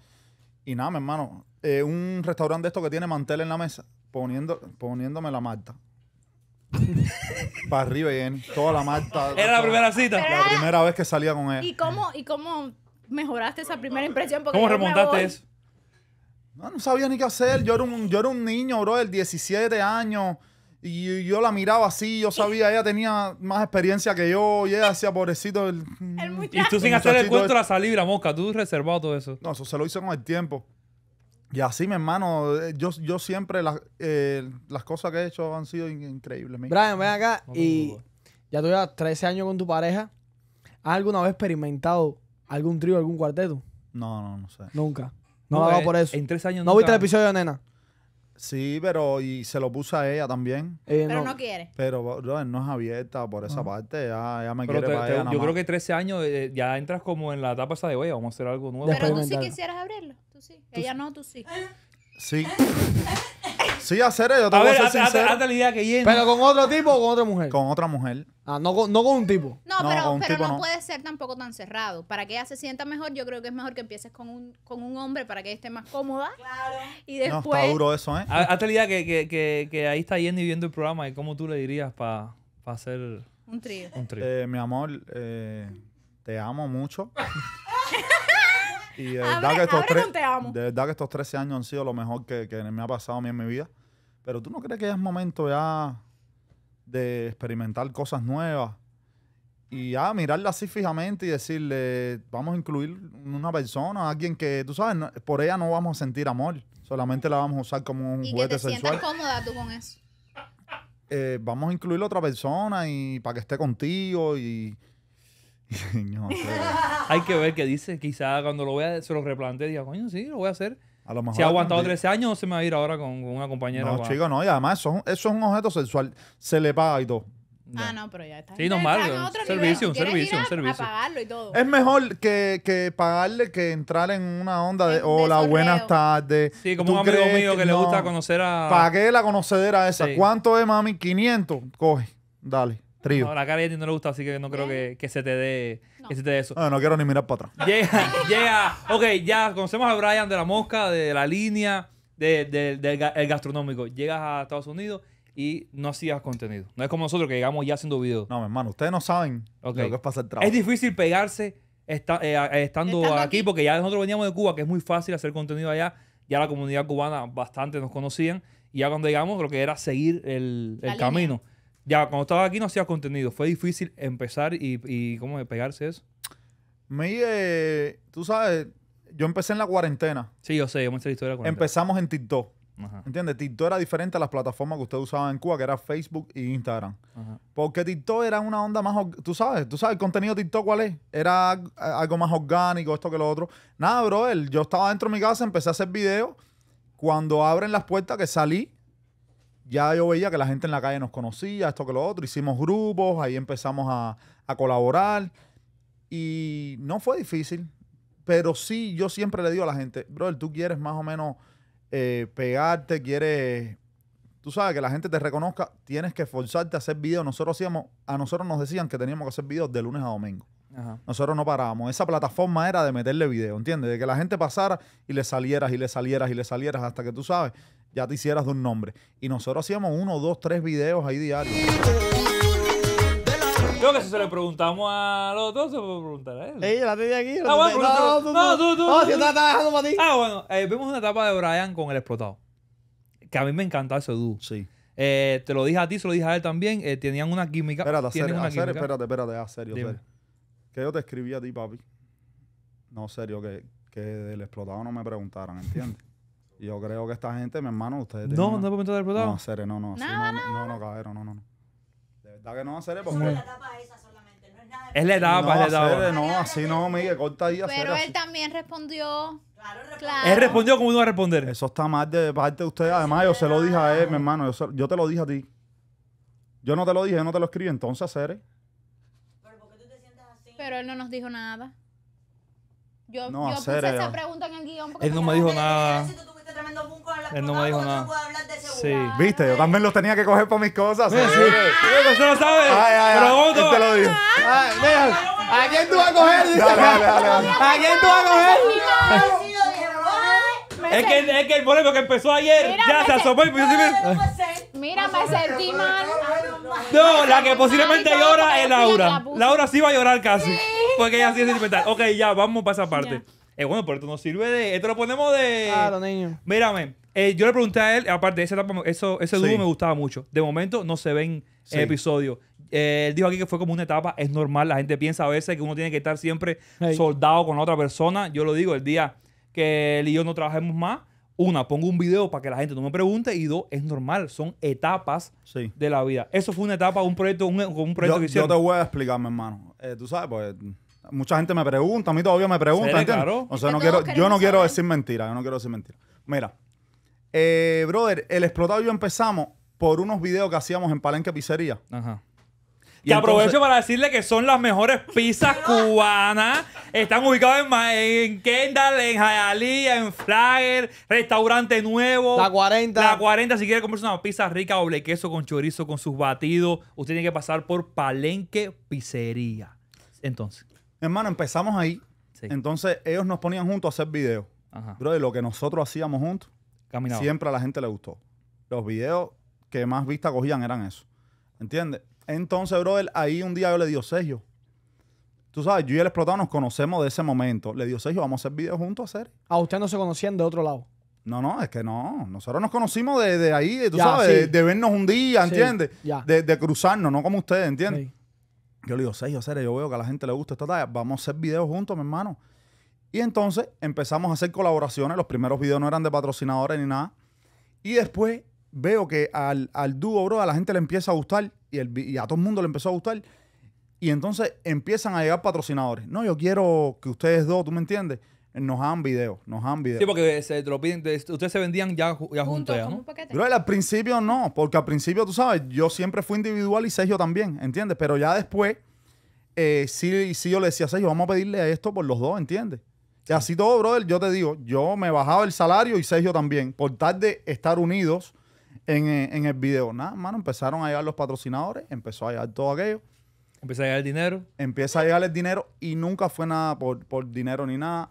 Y nada, mi hermano. Eh, un restaurante de esto que tiene mantel en la mesa poniendo, poniéndome la Marta. Para arriba, en, Toda la Marta. Era la primera cita. La primera vez que salía con él. ¿Y cómo, y cómo mejoraste esa primera impresión? ¿Cómo remontaste eso? No, no sabía ni qué hacer. Yo era un, yo era un niño, bro, del 17 años. Y yo- la miraba así, yo sabía, ella tenía más experiencia que yo. Y ella hacía pobrecito, Y tú sin hacer el cuento la salibra tú reservado todo eso. No, eso se lo hizo con el tiempo. Y así, mi hermano, eh, yo, siempre las, eh, las cosas que he hecho han sido increíbles. Brian, ven acá y ya tú llevas 13 años con tu pareja. ¿Has alguna vez experimentado algún trío, algún cuarteto? No, no, no sé. Nunca. No, no eh, por eso. En tres años ¿No viste el episodio de Nena? Sí, pero y se lo puso a ella también. Eh, pero no, quiere. Pero no es abierta por esa ah. parte. Ya, me quiere te, para Yo creo que 13 años eh, ya entras como en la etapa esa de, oye, vamos a hacer algo nuevo. Pero tú sí quisieras abrirlo. Tú sí. ella no, tú sí. Sí. Sí, hacer eso a hazte- la idea que llena. ¿Pero con otro tipo o con otra mujer? Con otra mujer. Ah, no con, no con un tipo. No, pero, no, puede ser tampoco tan cerrado. Para que ella se sienta mejor, yo creo que es mejor que empieces con un, con un hombre para que esté más cómoda. Claro. Y No, está duro eso, ¿eh? hazte la idea que, que, ahí está Jenny viendo el programa y cómo tú le dirías para hacer un trío. Eh, mi amor, eh, te amo mucho. Y ah, de verdad, que estos 13 años han sido lo mejor que, me ha pasado a mí en mi vida. Pero tú no crees que ya es momento ya de experimentar cosas nuevas y ya mirarla así fijamente y decirle, vamos a incluir una persona, alguien que, tú sabes, por ella no vamos a sentir amor, solamente la vamos a usar como un juguete sexual. que te sientes cómoda tú con eso. Eh, vamos a incluir otra persona y para que esté contigo y, <laughs> <laughs> Hay que ver qué dice. Quizá cuando lo vea se lo replante y diga, coño, sí, lo voy a hacer. Si ha aguantado 13 años, se me va a ir ahora con, una compañera. No, chico, no. Y además, eso es, un, objeto sexual. Se le paga y todo. Ah, no, pero ya está. Sí, normal. servicio, un servicio, un servicio. Es mejor que, pagarle que entrar en una onda de hola, buenas tardes. Sí, como un amigo mío que, le gusta conocer a. Pagué la conocedera esa. ¿Cuánto es, mami? 500. Coge, dale. No, la cara de ti no le gusta, así que no creo que, se te dé se te dé eso. No, ah, no quiero ni mirar para atrás. Llega, <laughs> llega. Ok, ya conocemos a Brian de la mosca, de la línea, de, del gastronómico. Llegas a Estados Unidos y no hacías contenido. No es como nosotros que llegamos ya haciendo videos. No, mi hermano, ustedes no saben lo que es pasar trabajo. Es difícil pegarse eh, estando, aquí, porque ya nosotros veníamos de Cuba, que es muy fácil hacer contenido allá. Ya la comunidad cubana bastante nos conocían. Y ya cuando llegamos, lo que era seguir el, el camino. Ya, cuando estaba aquí no hacía contenido. ¿Fue difícil empezar y, y cómo pegarse eso? Mire, tú sabes, yo empecé en la cuarentena. Sí, yo sé, yo me hice la historia de Empezamos en TikTok. ¿Entiendes? TikTok era diferente a las plataformas que ustedes usaban en Cuba, que era Facebook e Instagram. Ajá. Porque TikTok era una onda más... Tú sabes, tú sabes el contenido de TikTok cuál es. Era algo más orgánico, esto que lo otro. Nada, brother, yo estaba dentro de mi casa, empecé a hacer videos. Cuando abren las puertas que salí, ya yo veía que la gente en la calle nos conocía, esto que lo otro, hicimos grupos, ahí empezamos a, colaborar y no fue difícil, pero sí yo siempre le digo a la gente, brother, tú quieres más o menos eh, pegarte, quieres, tú sabes, que la gente te reconozca, tienes que forzarte a hacer videos. Nosotros hacíamos, a nosotros nos decían que teníamos que hacer videos de lunes a domingo. Nosotros no parábamos. Esa plataforma era de meterle videos, ¿entiendes? De que la gente pasara y le salieras y le salieras y le salieras hasta que tú sabes ya te hicieras de un nombre. Y nosotros hacíamos uno, dos, tres videos ahí diarios. Creo que si se le preguntamos a los dos, se puede preguntar a él. Ella la tenía aquí. Ah, no, no, tú, tú. No, si estaba dejando para ti. Ah, bueno, eh, vimos una etapa de Brian con el explotado. Que a mí me encanta ese dúo. Sí. Eh, te lo dije a ti, se lo dije a él también. Eh, tenían una química. Espérate, a serio, espérate, espérate, a serio, serio. Que yo te escribí a ti, papi. No, serio, que, que del explotado no me preguntaran, ¿entiendes? Yo creo que esta gente, mi hermano, ustedes. No, no es momento No, seré no, no. no, no, no, no, no, no, no. De verdad que no, seré porque. No, la etapa esa solamente, no es nada. Es la etapa, es la etapa. no, así no, Miguel, corta ahí Pero él también respondió. Claro, claro. Él respondió como uno va a responder. Eso está mal de parte de usted. Además, yo se lo dije a él, mi hermano. Yo, yo te lo dije a ti. Yo no te lo dije, yo no te lo escribí. Entonces, Cere. ¿Pero por qué tú te sientes así? Pero él no nos dijo nada. Yo, no, yo puse esa pregunta en el guión. Porque él no me dijo nada tremendo Él no me dijo nada. Sí. Viste, yo también los tenía que coger por mis cosas. Sí, sí. lo Ay, ay, te lo digo. quién tú vas a coger? Ayer quién tú vas a coger? Es que, es que el problema que empezó ayer ya se asomó Mira, me sentí mal. No, la que posiblemente llora es Laura. Laura sí va a llorar casi. Porque ella sí es sentimental. Ok, ya, vamos para esa parte. Eh, bueno, pero esto no sirve de. Esto lo ponemos de. Claro, niño. Mírame. Eh, yo le pregunté a él, aparte, ese, eso, ese dúo me gustaba mucho. De momento no se ven episodios. Eh, él dijo aquí que fue como una etapa, es normal. La gente piensa a veces que uno tiene que estar siempre soldado con la otra persona. Yo lo digo, el día que él y yo no trabajemos más, una, pongo un video para que la gente no me pregunte y dos, es normal, son etapas de la vida. Eso fue una etapa, un proyecto, un, proyecto yo, Yo te voy a explicar, mi hermano. tú sabes, pues Mucha gente me pregunta, a mí todavía me pregunta, ¿entiendes? O sea, no quiero, yo no quiero decir mentira, yo no quiero decir mentira. Mira, eh, brother, el explotado yo empezamos por unos videos que hacíamos en Palenque Pizzería. Ajá. Y aprovecho para decirle que son las mejores pizzas <laughs> cubanas. Están ubicadas en, Kendall, en Hialeah, en Flager, restaurante nuevo. La 40. La 40, si quiere comerse una pizza rica, doble queso con chorizo, con sus batidos, usted tiene que pasar por Palenque Pizzería. Entonces. Hermano, empezamos ahí. Entonces, ellos nos ponían juntos a hacer videos. Ajá. Bro, lo que nosotros hacíamos juntos, Caminaba. siempre a la gente le gustó. Los videos que más vista cogían eran eso. ¿Entiendes? Entonces, brother, ahí un día yo le dio Sergio, tú sabes, yo y el explotado nos conocemos de ese momento. Le dio Sergio, vamos a hacer videos juntos a hacer. a ah, usted no se conocían de otro lado. No, no, es que no. Nosotros nos conocimos de, ahí, tú sabes, de, vernos un día, ¿entiendes? de, de, cruzarnos, no como ustedes, ¿entiendes? Yo le digo, yo serio, yo veo que a la gente le gusta esta talla. Vamos a hacer videos juntos, mi hermano. Y entonces empezamos a hacer colaboraciones. Los primeros videos no eran de patrocinadores ni nada. Y después veo que al, dúo, bro, a la gente le empieza a gustar y, el, y a todo el mundo le empezó a gustar. Y entonces empiezan a llegar patrocinadores. No, yo quiero que ustedes dos, ¿tú me entiendes? nos han videos, nos han videos. Sí, porque se ustedes se vendían ya, juntos, al principio no, porque al principio, tú sabes, yo siempre fui individual y Sergio también, ¿entiendes? Pero ya después, eh, sí, yo le decía a Sergio, vamos a pedirle a esto por los dos, ¿entiendes? Y así todo, brother, yo te digo, yo me bajaba el salario y Sergio también, por tal de estar unidos eh, en, el video. Nada, mano, empezaron a llegar los patrocinadores, empezó a llegar todo aquello empieza a llegar el dinero. empieza a llegar el dinero y nunca fue nada por, por dinero ni nada.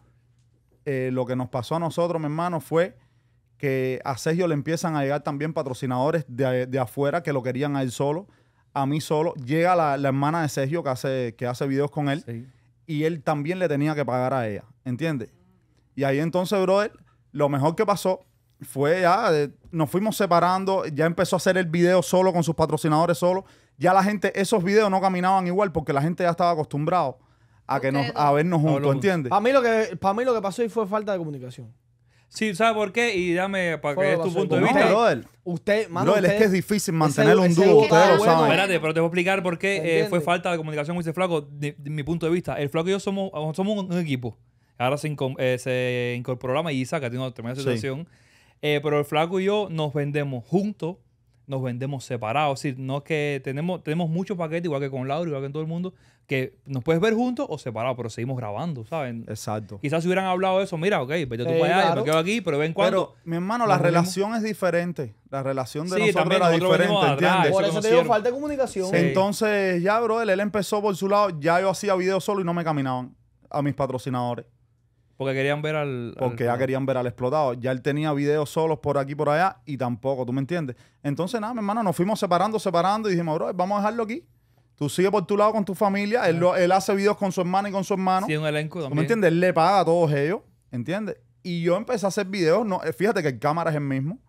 Eh, lo que nos pasó a nosotros, mi hermano, fue que a Sergio le empiezan a llegar también patrocinadores de, afuera que lo querían a él solo, a mí solo. Llega la, hermana de Sergio que hace, que hace videos con él y él también le tenía que pagar a ella, ¿entiendes? Y ahí entonces, brother, lo mejor que pasó fue ya, eh, nos fuimos separando, ya empezó a hacer el video solo con sus patrocinadores solo. Ya la gente, esos videos no caminaban igual porque la gente ya estaba acostumbrado a, que nos, a vernos juntos, ¿entiendes? Para mí, lo que, para mí lo que pasó ahí fue falta de comunicación. Sí, ¿sabes por qué? Y dame para que es tu punto de vista. No, usted, es que es difícil mantener un dúo, ustedes lo saben. Espérate, pero te voy a explicar por qué eh, fue falta de comunicación con ese flaco, de, mi punto de vista. El flaco y yo somos, somos un, equipo. Ahora se, eh, se incorporó la Melissa, que tiene una tremenda situación. Eh, pero el flaco y yo nos vendemos juntos, nos vendemos separados. Es no es que tenemos, tenemos muchos paquetes, igual que con Laura, igual que en todo el mundo, que nos puedes ver juntos o separados, pero seguimos grabando, ¿saben? Exacto. Quizás si hubieran hablado de eso, mira, ok, pero pues tú puedes para allá, yo me quedo aquí, pero ven cuando. Pero, mi hermano, la relación es diferente. La relación de nosotros era diferente, ¿entiendes? por eso, te digo, falta de comunicación. Entonces, ya, bro, él, empezó por su lado, ya yo hacía videos solo y no me caminaban a mis patrocinadores. Porque querían ver al. Porque ya querían ver al explotado. Ya él tenía videos solos por aquí por allá y tampoco, ¿tú me entiendes? Entonces, nada, mi hermano, nos fuimos separando, separando y dijimos, bro, vamos a dejarlo aquí. Tú sigues por tu lado con tu familia. Ah. Él, hace videos con su hermana y con su hermano. Sí, un elenco ¿Me entiendes? Él le paga a todos ellos. ¿Entiendes? Y yo empecé a hacer videos. No, eh, fíjate que el cámara es el mismo.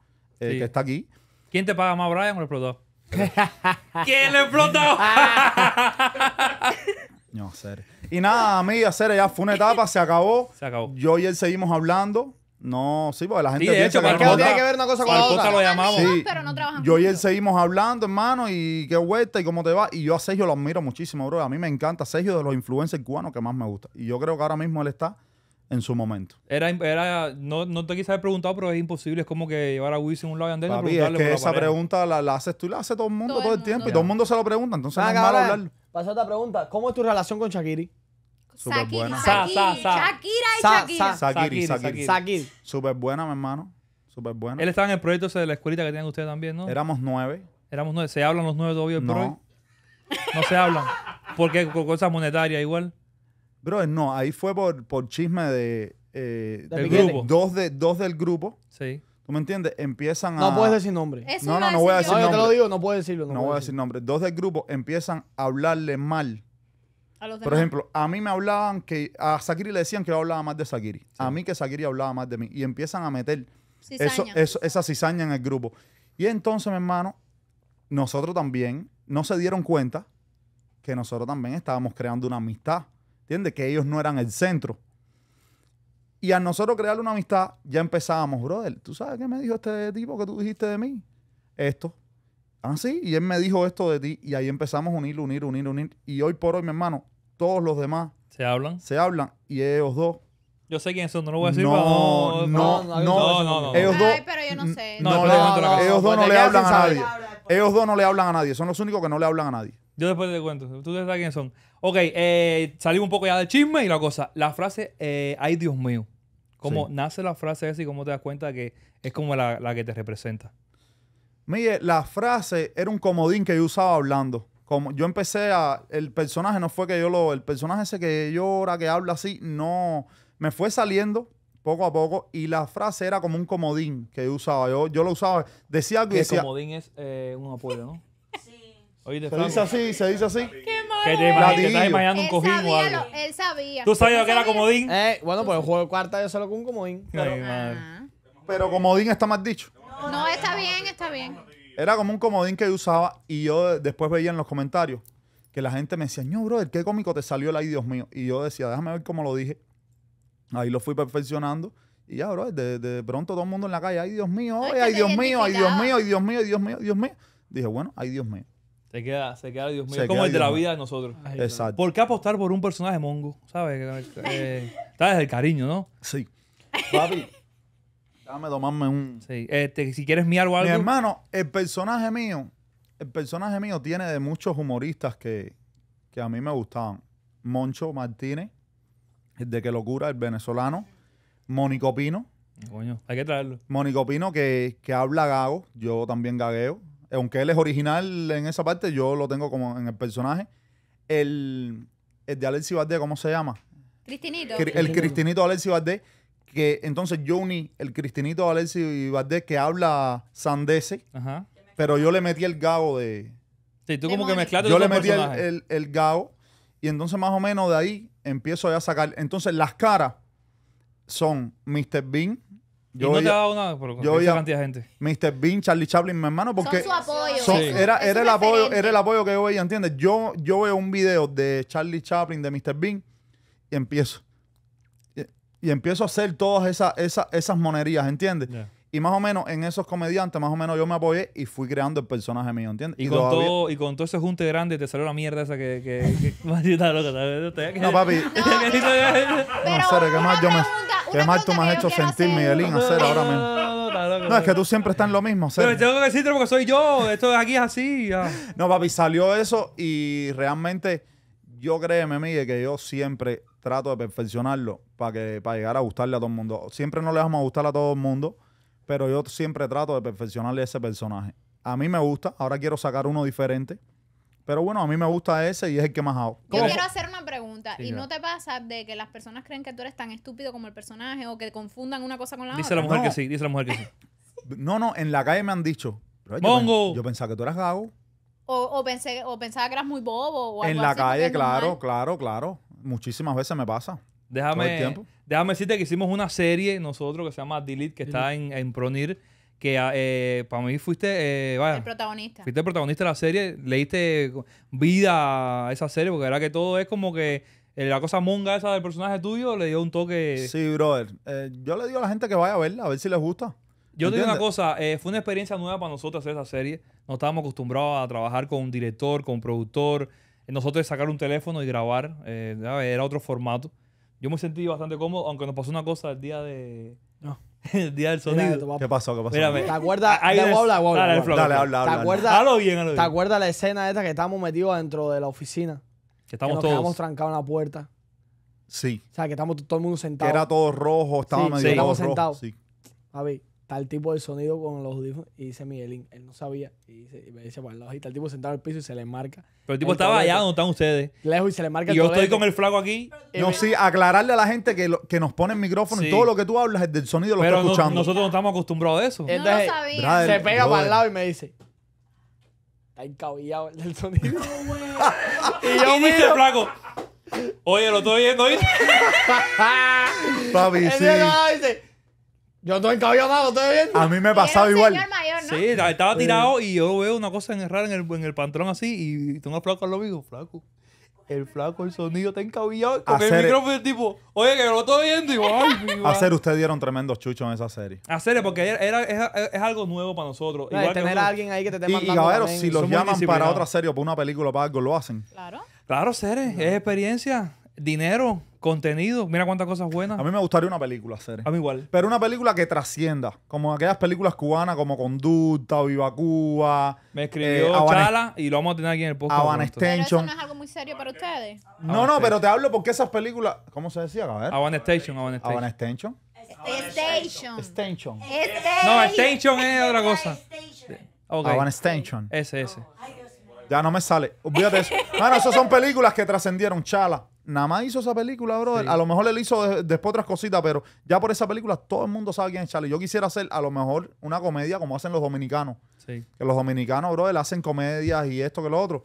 Eh, que está aquí. ¿Quién te paga más, Brian o el explotado? <laughs> ¿Quién le explotó? <laughs> no, serio. Y nada, amiga, hacer ya fue una etapa, se acabó. Se acabó. Yo y él seguimos hablando. No, sí, porque la gente. Sí, hecho, no tiene que ver una cosa con la otra. Pero no trabajamos yo y él seguimos hablando, hermano, y qué vuelta y cómo te va. Y yo a Sergio lo admiro muchísimo, bro. A mí me encanta Sergio de los influencers cubanos que más me gusta. Y yo creo que ahora mismo él está en su momento. Era, era no, no te quise haber preguntado, pero es imposible. Es como que llevar a en un lado y andar y es que esa pregunta la, la, haces tú y la hace todo el mundo todo, el, tiempo. Y todo el mundo se lo pregunta, entonces no es malo hablarlo. Pasa otra pregunta. ¿Cómo es tu relación con Shakiri? Súper buena. Sá. Shakira y Shakira. Súper buena, mi hermano. Súper buena. Él estaba en el proyecto de la escuelita que tienen ustedes también, ¿no? Éramos nueve. Éramos nueve. ¿Se hablan los nueve todavía el proyecto. No. No se hablan. Porque con cosas monetarias igual. Bro, no, ahí fue por, por chisme de... Eh, del grupo. Dos, de, dos del grupo, Sí. ¿tú me entiendes? Empiezan a... No puedes decir nombre. No, no, no voy a decir nombre. No, yo te lo digo, no puedes decirlo. No voy a decir nombre Dos del grupo empiezan a hablarle mal por ejemplo, a mí me hablaban que a Sakiri le decían que yo hablaba más de Sakiri. A mí que Sakiri hablaba más de mí. Y empiezan a meter esa cizaña en el grupo. Y entonces, mi hermano, nosotros también no se dieron cuenta que nosotros también estábamos creando una amistad. ¿Entiendes? Que ellos no eran el centro. Y a nosotros crear una amistad, ya empezábamos, brother, ¿tú sabes qué me dijo este tipo que tú dijiste de mí? Esto. Ah, sí, y él me dijo esto de ti, y ahí empezamos a unir, unir, unir, unir. Y hoy por hoy, mi hermano, todos los demás se hablan. Se hablan y ellos dos yo sé quiénes son, no lo voy a decir. No, no, no, no. no, ellos dos, pero yo no sé. No, ellos dos no le hablan a nadie. Ellos dos no le hablan a nadie. Son los únicos que no le hablan a nadie. Yo después te cuento. Tú sabes quiénes son. Ok, eh, un poco ya del chisme y la cosa. La frase, eh, ay Dios mío. ¿Cómo nace la frase esa y cómo te das cuenta que es como la, la que te representa? Mire, la frase era un comodín que yo usaba hablando como yo empecé a, el personaje no fue que yo lo, el personaje ese que llora, que habla así, no, me fue saliendo poco a poco y la frase era como un comodín que yo usaba, yo, yo lo usaba, decía que... El comodín es eh, un apoyo, ¿no? Sí. se dice así, se dice así. Qué que te, imag te estás un cojín él sabía. ¿Tú sabías que era comodín? Eh, bueno, pues el juego cuarta yo solo con un comodín. Ah. Pero, comodín está mal dicho. no, está bien, está bien. Era como un comodín que yo usaba y yo después veía en los comentarios que la gente me decía, no, brother, qué cómico te salió el ay, Dios mío. Y yo decía, déjame ver cómo lo dije. Ahí lo fui perfeccionando. Y ya, brother, de, de pronto todo el mundo en la calle, ay, Dios mío, ay, Dios mío, ay, Dios mío, ay, Dios mío, ay, Dios mío, Dios mío. Dije, bueno, ay, Dios mío. Se queda, se queda, Dios mío. es como el de la vida de nosotros. Exacto. ¿Por qué apostar por un personaje mongo? ¿Sabes? <laughs> Eh, desde el cariño, ¿no? Sí. Papi, Déjame tomarme un. Sí, este, si quieres miar o algo. Mi hermano, el personaje mío, el personaje mío tiene de muchos humoristas que, a mí me gustaban. Moncho Martínez, el de qué locura, el venezolano. Mónico Pino. Ah, coño, hay que traerlo. Mónico Pino que, habla gago, yo también gagueo. Aunque él es original en esa parte, yo lo tengo como en el personaje. El, el de Alexi Valdés, ¿cómo se llama? Cristinito. El, Cristinito Alexi Valdés que entonces yo uní el Cristinito Valercio y Valdés que habla sandese, pero yo le metí el gao de... Sí, tú como que mezclaste Yo le metí el, gao y entonces más o menos de ahí empiezo ya a sacar. Entonces las caras son Mr. Bean, yo no te ha dado nada, pero gente. Mr. Bean, Charlie Chaplin, mi hermano, porque... Son su apoyo. era, era, el apoyo, era el apoyo que yo veía, ¿entiendes? Yo, yo veo un video de Charlie Chaplin, de Mr. Bean, y empiezo y empiezo a hacer todas esas, esas, esas monerías, ¿entiendes? Y más o menos en esos comediantes, más o menos yo me apoyé y fui creando el personaje mío, ¿entiendes? Y, con, todo, y con todo ese junte grande te salió la mierda esa que... que... <laughs> no, papi. <laughs> No, no, serio, qué más yo me... tú me has hecho sentir, Miguelín, hacer ahora mismo. No, es que tú siempre estás en lo mismo. ¿sabes? Pero tengo que decirte porque soy yo. Esto de aquí es así. No, papi, salió eso y realmente yo créeme, Miguel, que yo siempre trato de perfeccionarlo para que para llegar a gustarle a todo el mundo. Siempre no le vamos a gustar a todo el mundo, pero yo siempre trato de perfeccionarle ese personaje. A mí me gusta, ahora quiero sacar uno diferente. Pero bueno, a mí me gusta ese y es el que más hago. Yo quiero hacer una pregunta. ¿Y no te pasa de que las personas creen que tú eres tan estúpido como el personaje o que confundan una cosa con la otra? Dice la mujer que sí, dice la mujer que sí. No, no, en la calle me han dicho. Yo, yo pensaba que tú eras gago. O, o pensaba que eras muy bobo. O algo en la calle, claro, claro, claro. Muchísimas veces me pasa. Déjame, déjame decirte que hicimos una serie nosotros que se llama Delete, que está en, en Pronir, que ah, eh, para mí fuiste... eh, El protagonista. fuiste el protagonista de la serie, leíste vida a esa serie, porque era que todo es como que eh, la cosa monga esa del personaje tuyo le dio un toque... Sí, brother. Eh, yo le digo a la gente que vaya a verla, a ver si les gusta. Yo te digo una cosa, eh, fue una experiencia nueva para nosotros hacer esa serie. No estábamos acostumbrados a trabajar con un director, con un productor. Eh, nosotros sacar un teléfono y grabar, eh, era otro formato. Yo me sentí bastante cómodo, aunque nos pasó una cosa el día de... <laughs> el día del sonido. ¿Qué pasó? ¿Qué pasó? ¿Te acuerdas? Ahí de... habla, dale, habla, habla, ¿Te acuerdas? ¿Te acuerdas la escena esta que estábamos metidos dentro de la oficina? Que estamos nos todos. Quedamos trancados en la puerta. Sí. O sea, que estamos todo el mundo sentado. Que era todo rojo, estaba medio sí. Todo sentados. A ver tal tipo del sonido con los audífonos. Y dice Miguelín, él no sabía. Y, me dice para pues, el lado. Y tal tipo sentado en el piso y se le marca. Pero el tipo estaba allá donde están ustedes. Lejos y se le marca el Yo estoy con el flaco aquí. No, sí, aclararle a la gente que, que nos pone el micrófono y todo lo que tú hablas es del sonido lo Pero está escuchando. Nosotros no estamos acostumbrados a eso. Él no sabía. se pega para el lado y me dice. Está encabillado el del sonido. <laughs> y yo me dice el flaco. Oye, lo estoy oyendo. <laughs> Papi, sí. Dice, yo estoy nada, ¿estoy viendo? A mí me ha pasado igual. ¿no? Sí, estaba tirado y yo veo una cosa en el pantrón en el, en el pantalón así y tengo a flaco al digo, flaco. El flaco, el sonido está encabillado con el micrófono del tipo, oye, que lo estoy viendo igual. A ser Hacer, ustedes dieron tremendos chuchos en esa serie. A Hacer, porque era, es, algo nuevo para nosotros. tener a alguien ahí que te esté Y, y si los llaman para otra serie o para una película o para algo, lo hacen. Claro. Claro, Ceres, es experiencia, dinero, contenido. Mira cuántas cosas buenas. A mí me gustaría una película serie. A mí igual. Pero una película que trascienda. Como aquellas películas cubanas como Conducta, Viva Cuba. Me eh, escribió Chala y lo vamos a tener aquí en el podcast. Avan Pero eso no es algo muy serio para ustedes. No, ah, no, pero te hablo porque esas películas. ¿Cómo se decía? A ver. Avan Extension. Avan Extension. Extension. Este este no, Extension es otra cosa. Okay. Extension. Ese, ese. Ya no me sale. Olvídate eso. Bueno, esas son películas que trascendieron. Chala nada más hizo esa película, brother. A lo mejor él hizo después otras cositas, pero ya por esa película todo el mundo sabe quién es Charlie. Yo quisiera hacer a lo mejor una comedia como hacen los dominicanos. Sí. Que los dominicanos, brother, hacen comedias y esto que lo otro.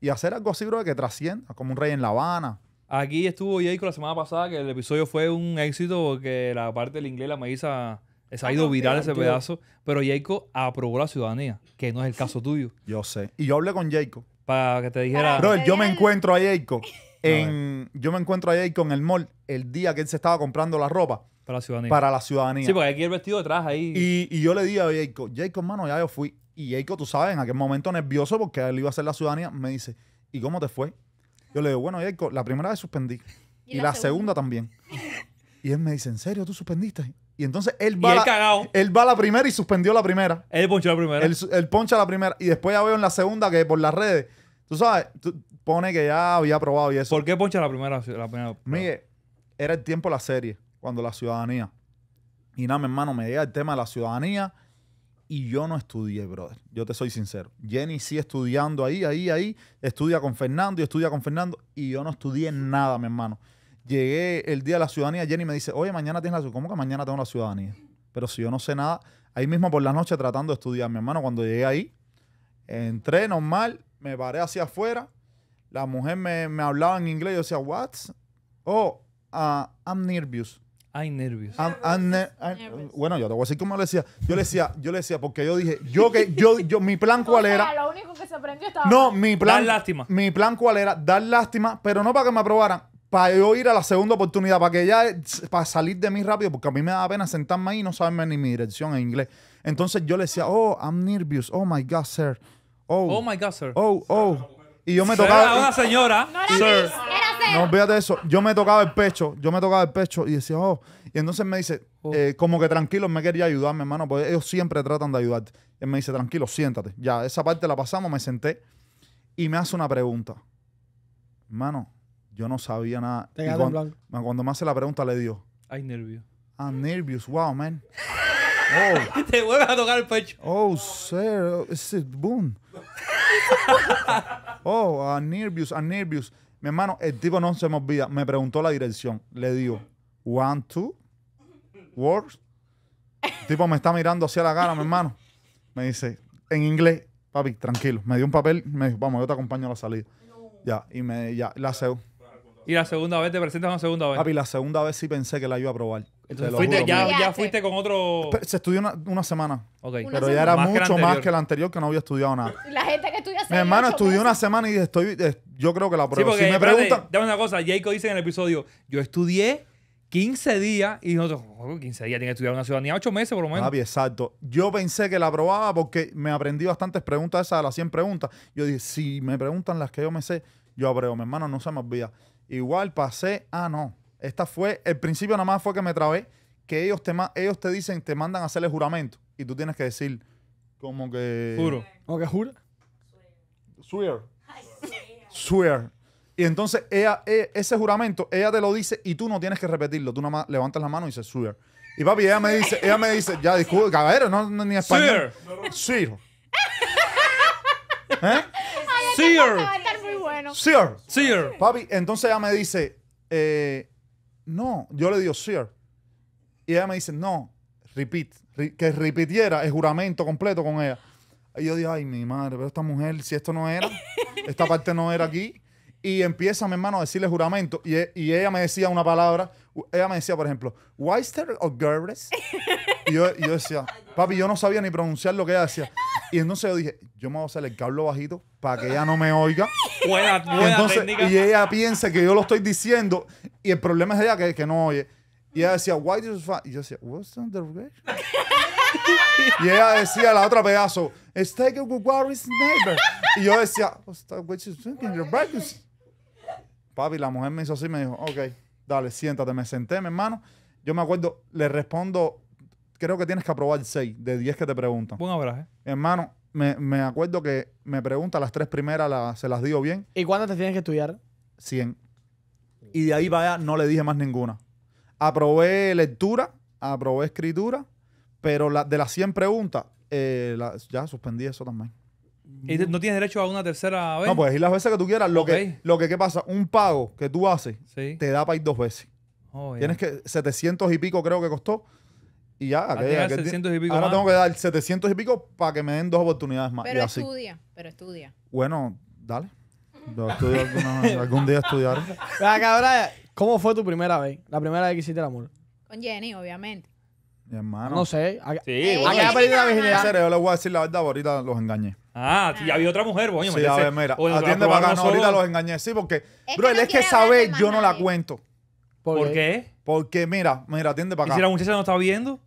Y hacer algo así, brother, que trascienda, como un rey en La Habana. Aquí estuvo Jacob la semana pasada, que el episodio fue un éxito porque la parte del inglés, la maíza, se ha ah, ido viral ese pedazo. Pero Jacob aprobó la ciudadanía, que no es el caso tuyo. Yo sé. Y yo hablé con Jacob. Para que te dijera. Bro, yo me encuentro a Jacob. Eh. yo me encuentro ahí con el mall el día que él se estaba comprando la ropa. Para la ciudadanía. Para la ciudadanía. Sí, porque aquí el vestido detrás ahí. Y, yo le digo a Jacob, Jaco, hermano, ya yo fui. Y Jacob, tú sabes, en aquel momento nervioso porque él iba a hacer la ciudadanía, me dice, ¿y cómo te fue? Yo le digo, bueno, Jacob, la primera vez suspendí. Y, la, segunda? también. <laughs> y él me dice, ¿en serio tú suspendiste? Y entonces él va, él, él va a la primera y suspendió la primera. Él ponchó la primera. él, poncha la primera. Y después ya veo en la segunda que por las redes Tú sabes, tú pone que ya había probado y eso. ¿Por qué poncha la primera? La primera era el tiempo de la serie, cuando la ciudadanía. Y nada, mi hermano, me llega el tema de la ciudadanía y yo no estudié, brother. Yo te soy sincero. Jenny sí estudiando ahí, ahí, ahí. Estudia con Fernando y estudia con Fernando. Y yo no estudié nada, mi hermano. Llegué el día de la ciudadanía. Jenny me dice, oye, mañana tienes la ciudadanía. ¿Cómo que mañana tengo la ciudadanía? Pero si yo no sé nada, ahí mismo por la noche tratando de estudiar, mi hermano. Cuando llegué ahí, entré normal, me paré hacia afuera. La mujer me, hablaba en inglés. Yo decía, what? Oh, uh, I'm nervous. I'm nervous. Bueno, yo te voy a decir cómo le decía. Yo le decía, yo le decía, porque yo dije, yo que, yo, yo, mi plan <laughs> cuál era. lo único que se aprendió No, mi plan. Dar lástima. Mi plan cuál era, dar lástima, pero no para que me aprobaran, para yo ir a la segunda oportunidad, para que ya, para salir de mí rápido, porque a mí me da pena sentarme ahí y no saberme ni mi dirección en inglés. Entonces yo le decía, oh, I'm nervous, oh my God, sir oh, oh my God, sir. Oh, oh. Y yo me tocaba. Era una señora. No sir. No eso. Yo me tocaba el pecho. Yo me tocaba el pecho y decía, oh. Y entonces me dice, oh. eh, como que tranquilo, me quería ayudarme, hermano, porque ellos siempre tratan de ayudarte. Él me dice, tranquilo, siéntate. Ya, esa parte la pasamos, me senté y me hace una pregunta. Hermano, yo no sabía nada. cuando, más me hace la pregunta, le dio. Ay, nervios Ah, nervios, wow, man. Oh. <laughs> Te vuelves a tocar el pecho. Oh, sir, oh, is boom? <laughs> oh, a nervous, a nervous. Mi hermano, el tipo no se me olvida. Me preguntó la dirección. Le digo, one, two, words. El tipo me está mirando hacia la cara, mi hermano. Me dice, en inglés, papi, tranquilo. Me dio un papel, me dijo, vamos, yo te acompaño a la salida. Ya, y me, ya, la segunda. Y la segunda vez te presentas una segunda vez. Papi, la segunda vez sí pensé que la iba a probar. Entonces ya, ya, fuiste con otro. Se estudió una, semana. pero ya era mucho más que la anterior que no había estudiado nada. <laughs> La gente que estudia Mi hermano estudió una semana y estoy, eh, yo creo que la prueba. si me preguntan. Dame una cosa, Jacob dice en el episodio: Yo estudié 15 días y nosotros, oh, 15 días tiene que estudiar una ciudadanía, 8 meses por lo menos. Ah, exacto. Yo pensé que la aprobaba porque me aprendí bastantes preguntas esas de las 100 preguntas. Yo dije, si me preguntan las que yo me sé, yo apruebo. Mi hermano no se me olvida. Igual pasé, ah, no. Esta fue, el principio nada más fue que me trabé, que ellos te, ellos te dicen, te mandan a hacer el juramento. Y tú tienes que decir, como que. Juro. ¿Cómo que jura? Swear. Swear. Y entonces ella, e, ese juramento, ella te lo dice y tú no tienes que repetirlo. Tú nada más levantas la mano y dices swear. Y papi, ella me dice, ella me dice, ya disculpe, caballero, no, no, ni español. Swear. Swear. <laughs> ¿Eh? Este swear. Swear. Papi, entonces ella me dice, eh, no, yo le digo sir. Y ella me dice, no, repeat, que repitiera el juramento completo con ella. Y yo dije, ay, mi madre, pero esta mujer, si esto no era, esta parte no era aquí, y empieza, mi hermano, a decirle juramento. Y, e, y, ella me decía una palabra. Ella me decía, por ejemplo, Weister o Gerbres. Y yo, y yo, decía, papi, yo no sabía ni pronunciar lo que ella decía. Y entonces yo dije, yo me voy a hacer el cablo bajito para que ella no me oiga. Buena, buena entonces, Y ella piensa que yo lo estoy diciendo. Y el problema es ella que, que no oye. Y ella decía, Why do you Y yo decía, What's the <laughs> y ella decía la otra pedazo, It's with Warren's neighbor. Y yo decía, What's oh, the What drinking? Papi, la mujer me hizo así, me dijo, ok, dale, siéntate. Me senté, mi hermano. Yo me acuerdo, le respondo, creo que tienes que aprobar 6 de 10 que te preguntan. Buen abrazo. Eh. Hermano, me, me acuerdo que me pregunta las tres primeras, se las dio bien, ¿Y cuántas te tienes que estudiar? 100. Y de ahí para allá no le dije más ninguna. Aprobé lectura, aprobé escritura, pero de las 100 preguntas, eh, ya suspendí eso también. ¿Y no tienes derecho a una tercera vez? No, puedes ir las veces que tú quieras. Lo que, lo que, ¿qué pasa? Un pago que tú haces te da para ir dos veces. Oh, tienes que 700 y pico creo que costó. Y ya, que- 700 y pico ahora tengo que dar 700 y pico para que me den dos oportunidades más. Pero estudia, pero estudia. Bueno, dale. Yo estudio algún día estudiar. ¿cómo fue tu primera vez? La primera vez que hiciste el amor. Con Jenny, obviamente. Mi hermano. No sé. Sí, yo les voy a decir la verdad, ahorita los engañé. Ah, ¿y había otra mujer, boño. Sí, a ver, mira, atiende para acá, no, ahorita los engañé. Sí, porque, bro, él es que sabe, yo no la cuento. ¿Por, qué? Porque, mira, mira, atiende para acá. ¿Y si la muchacha no está viendo?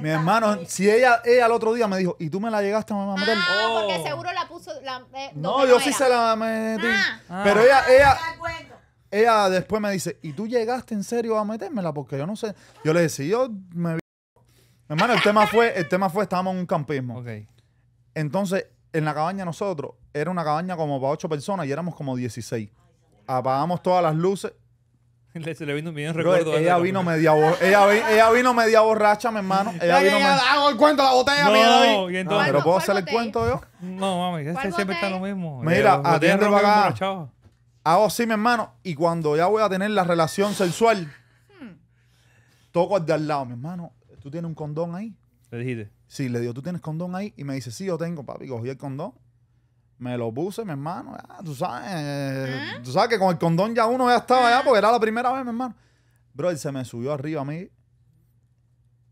Mi hermano, si ella, ella el otro día me dijo, ¿y tú me la llegaste a meter Ah, porque oh. seguro la puso. La, eh, no, yo sí se la metí. Ah. Ah. Pero ella, ella, ah, ella después me dice, ¿y tú llegaste en serio a metérmela? Porque yo no sé. Yo le decía, yo me. Mi hermano, el tema fue, el tema fue, estábamos en un campismo. Ok. Entonces, en la cabaña nosotros, era una cabaña como para ocho personas y éramos como 16. Apagamos todas las luces. <laughs> se le vino un video, recuerdo. Ella vino, media ella, ella vino media borracha, mi hermano. Ella vino media- hago el cuento de la botella, mi hermano. pero ¿puedo hacer el cuento yo? No, mami, siempre está lo mismo. Mira, atiende para acá. Hago así, mi hermano, y cuando ya voy a tener la relación sexual, hmm. toco al de al lado, mi hermano. ¿Tú tienes un condón ahí? Le dijiste. Sí, le digo, ¿tú tienes condón ahí? Y me dice, sí, yo tengo, papi. Cogí el condón, me lo puse, mi hermano. Ah, tú sabes, eh, tú sabes que con el condón ya uno ya estaba allá porque era la primera vez, mi hermano. Bro, él se me subió arriba a mí.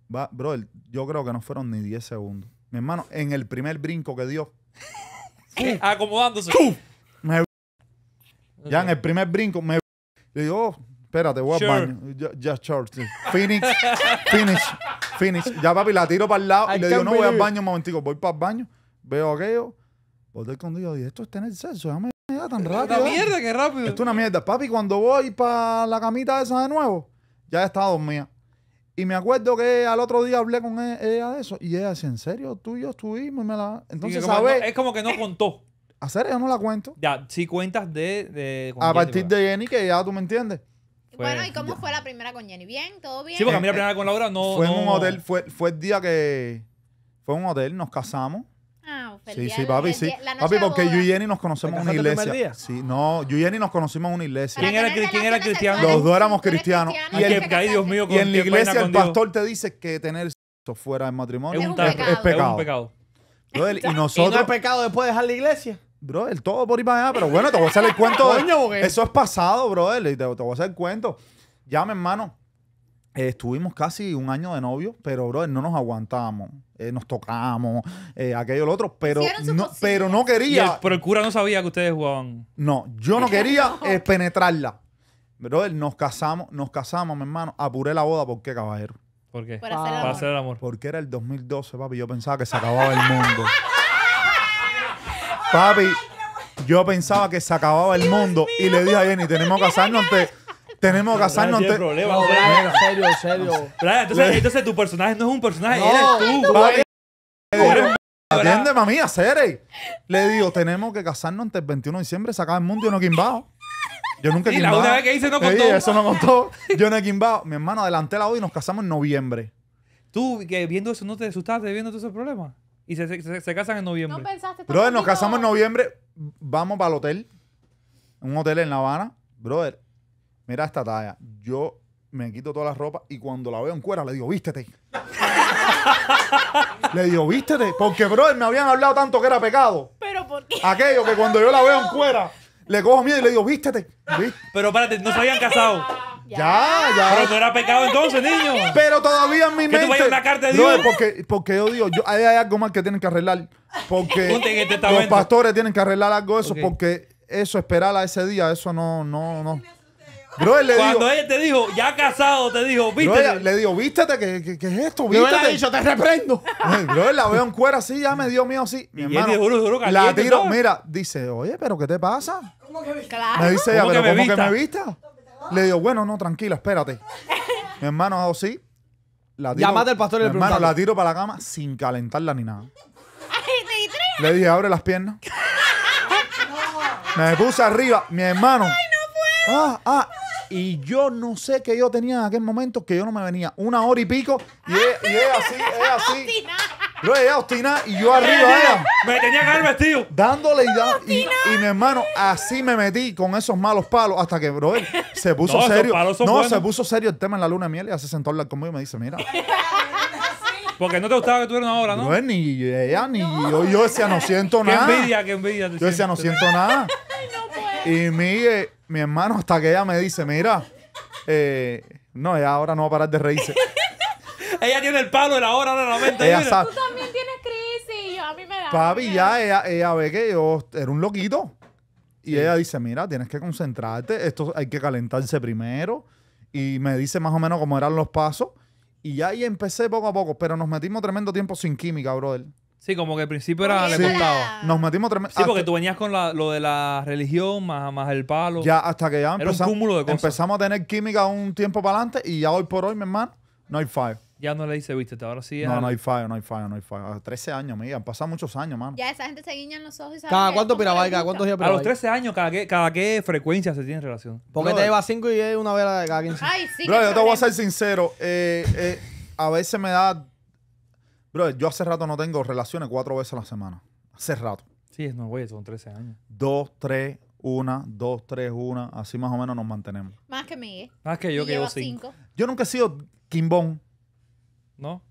bro, yo creo que no fueron ni 10 segundos. Mi hermano, en el primer brinco que dio. <laughs> acomodándose. Me, ya en el primer brinco me... Le digo, oh, Espérate, voy al baño. Ya, Charles. Phoenix, Phoenix, Phoenix. Ya, papi, la tiro para el lado y le digo, no, voy al baño un momentico. Voy para el baño, veo aquello, volteo con Dios y esto es tener sexo. me ya tan rápido. La ¿eh? mierda, qué rápido. Esto es una mierda. Papi, cuando voy para la camita esa de nuevo, ya estaba dormida. Y me acuerdo que al otro día hablé con e-, ella de eso. Y ella decía, ¿en serio? Tú y yo estuvimos. me la... Entonces, ¿sabes? es como que no contó. ¿A serio? yo no la cuento. Ya, si cuentas de. de- A partir de Jenny, que ya tú me entiendes bueno, pues, ¿y cómo fue la primera con Jenny? ¿Bien? ¿Todo bien? Sí, porque a mí la primera con Laura no. Fue en un hotel, fue, fue el día que. Fue un hotel, nos casamos. Ah, sí, sí, papi, sí. Papi, porque yo y Jenny nos conocemos en una iglesia. Sí, no, yo y Jenny nos conocimos en una iglesia. ¿Quién era, ¿quién era cristiano? Los dos éramos cristianos. y, el, Dios mío, y en la iglesia el pastor te dice que tener sexo fuera del matrimonio es, un pecado. Es, pecado. un pecado. y nosotros. no es pecado después de dejar la iglesia? Bro, el todo por ir para allá, pero bueno, te voy a hacer el cuento. eso es pasado, brother. Te, te voy a hacer el cuento. Ya, mi hermano, eh, estuvimos casi un año de novio, pero bro, no nos aguantamos eh, nos tocamos Aquello eh, aquello lo otro, pero no, pero no quería. pero el cura no sabía que ustedes jugaban. No, yo no quería <laughs> penetrarla. Bro, nos casamos, nos casamos, mi hermano. Apuré la boda, ¿por qué, caballero? ¿Por qué? Para, hacer, el amor. Para hacer el amor. Porque era el 2012, papi. Yo pensaba que se acababa el mundo. <laughs> Papi, yo pensaba que se acababa el mundo y le dije a Jenny, tenemos que casarnos antes. Tenemos que casarnos antes. problema, No, en serio, en serio. entonces, tu personaje no es un personaje, eres tú. Papi, le digo, atiende, Le digo, tenemos que casarnos antes del 21 de diciembre, se acaba el mundo, yo no he quimbao. Yo nunca he Y la última vez que hice no contó. eso no contó. Yo no he quimbao. Mi hermano, adelanté la hoy y nos casamos en noviembre. Tú que viendo eso no te asustaste viendo todos esos problemas y se, casan en noviembre. No pensaste Brother, nos casamos en noviembre, vamos para el hotel, un hotel en La Habana. Brother, mira esta talla. Yo me quito toda la ropa y cuando la veo en cuera le digo, vístete. <laughs> le digo, vístete. Porque, brother, me habían hablado tanto que era pecado. Pero ¿por qué? Aquello que cuando yo la veo en cuera, le cojo miedo y le digo, vístete. <laughs> vístete. Pero espérate, no se habían casado. Ah. Ya, ya. Pero tú era pecado entonces, niño. <laughs> Pero todavía en mi mente. Tú una carta de Dios? No, porque, porque yo digo, yo, hay, algo más que tienen que arreglar. Porque <laughs> este los pastores tienen que arreglar algo de eso, porque eso, esperar a ese día, eso no, no, no. Bro, le Cuando ella te dijo, ya casado, te dijo, viste. le dijo, vístete, ¿qué, es esto? Vístete. Yo le dicho, te reprendo. bro, la veo en cuera así, ya me dio miedo así. Mi hermano, la tiro, mira, dice, oye, pero ¿qué te pasa? ¿Cómo que Claro. Me dice ella, ¿pero cómo que me vista? Le digo, bueno, no, tranquila, espérate. Mi hermano hago sí. La tiro, al pastor y hermano, la tiro para la cama sin calentarla ni nada. Le dije, abre las piernas. Me puse arriba, mi hermano. ¡Ay, Ah, ah. Y yo no sé qué yo tenía en aquel momento, que yo no me venía. Una hora y pico, y y es así, es así. Luego ella Ostina y yo arriba <laughs> Me tenía que haber vestido. Dándole y, y, mi hermano, así me metí con esos malos palos hasta que, bro, se puso serio. no, se puso serio el tema en la luna de miel y sentó a hablar conmigo y me dice, mira, <laughs> Porque no te gustaba que tuviera una hora, ¿no? ni ella ni yo. Yo decía, no siento Qué nada. envidia, qué envidia. Yo decía, no siento nada. <laughs> Y eh, mi hermano, hasta que ella me dice, mira, eh, no, ella ahora no va a parar de reírse. <laughs> ella tiene el palo de la hora, ahora la mente. Tú también tienes crisis. a mí me da. Papi, ya ella, ve que yo era un loquito. Y ella dice, mira, tienes que concentrarte, esto hay que calentarse primero. Y me dice más o menos cómo eran los pasos. Y ya ahí empecé poco a poco, pero nos metimos tremendo tiempo sin química, brother. Sí, como que al principio era Nos metimos tremendo. Sí, porque tú venías con lo de la religión, más, más el palo. Ya, hasta que ya empezamos, empezamos a tener química un tiempo para adelante y ya hoy por hoy, mi hermano, no hay fire. Ya no le dice viste ahora sí. No, no hay fallo, no hay fallo, no hay fallo. A los 13 años, mía, han pasado muchos años, mano. Ya esa gente se guiña en los ojos y sabe ¿Cada cuánto y ¿Cada cuántos días piraba. A los 13 años, ¿cada qué, cada qué frecuencia se tiene relación? Porque te lleva 5 y es una vez de cada 15. Ay, sí. Bro, yo te voy a ser sincero. Eh, eh, a veces me da. Bro, yo hace rato no tengo relaciones cuatro veces a la semana. Hace rato. Sí, es no, güey, son 13 años. Dos, tres, una, dos, tres, una. Así más o menos nos mantenemos. Más que eh. Más que yo, que yo cinco. Yo nunca he sido Kimbón ¿no?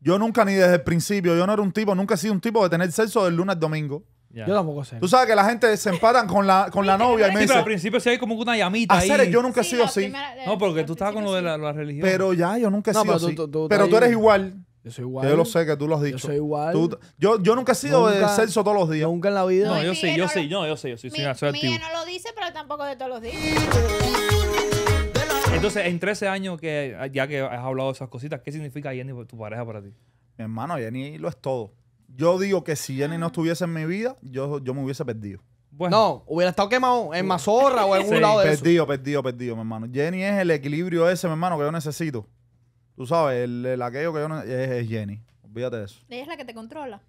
Yo nunca, ni desde el principio, yo no era un tipo, nunca he sido un tipo de tener sexo del lunes al domingo. Yo tampoco sé. Tú sabes que la gente se empatan con la, con la novia y me Sí, pero al principio sí hay como una llamita yo nunca he sido así. No, porque tú estabas con lo de la, religión. Pero ya, yo nunca he sido así. pero tú eres igual. Yo soy igual. yo lo sé que tú lo has dicho. yo soy igual. yo, yo nunca he sido de sexo todos los días. Nunca en la vida. No, yo sí, yo sí, yo, yo sí, yo sí, Mi- soy, no lo dice, pero tampoco de todos los días. Entonces, en 13 años que ya que has hablado de esas cositas, ¿qué significa Jenny tu pareja para ti? Mi hermano, Jenny lo es todo. Yo digo que si Jenny no estuviese en mi vida, yo, yo me hubiese perdido. Bueno. No, hubiera estado quemado en Mazorra o en algún <laughs> lado de perdido, eso. Perdido, perdido, perdido, mi hermano. Jenny es el equilibrio ese, mi hermano, que yo necesito. Tú sabes, el, aquello que yo necesito es, es Jenny. Olvídate de eso. Ella es la que te controla.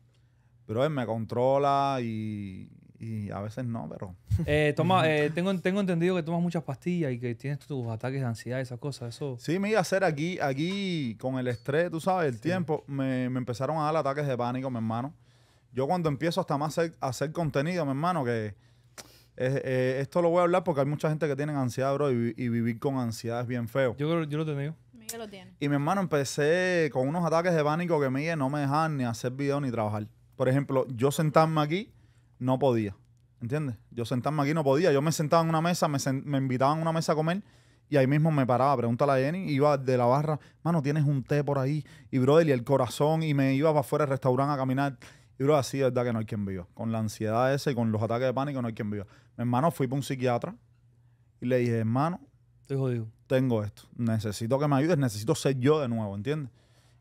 Pero él me controla y y a veces no, pero... Eh, toma, <laughs> eh, tengo, tengo entendido que tomas muchas pastillas y que tienes tus ataques de ansiedad, esas cosas, eso... Sí, me iba a hacer aquí, aquí con el estrés, tú sabes, el tiempo, me, empezaron a dar ataques de pánico, mi hermano. Yo cuando empiezo hasta más a hacer contenido, mi hermano, que... Eh, esto lo voy a hablar porque hay mucha gente que tiene ansiedad, bro, y, vivir con ansiedad es bien feo. Yo, yo lo tengo. Miguel lo tiene. Y mi hermano empecé con unos ataques de pánico que me no me dejaban ni hacer video ni trabajar. Por ejemplo, yo sentarme aquí no podía. ¿Entiendes? Yo sentarme aquí no podía. Yo me sentaba en una mesa, me, me invitaban a una mesa a comer y ahí mismo me paraba, pregúntale a Jenny, iba de la barra, mano, tienes un té por ahí, y brother, y el corazón, y me iba para afuera del restaurante a caminar. Y brother, así es verdad que no hay quien viva. Con la ansiedad esa y con los ataques de pánico no hay quien viva. Mi hermano fui para un psiquiatra y le dije, hermano, Tengo esto, necesito que me ayudes, necesito ser yo de nuevo, ¿entiendes?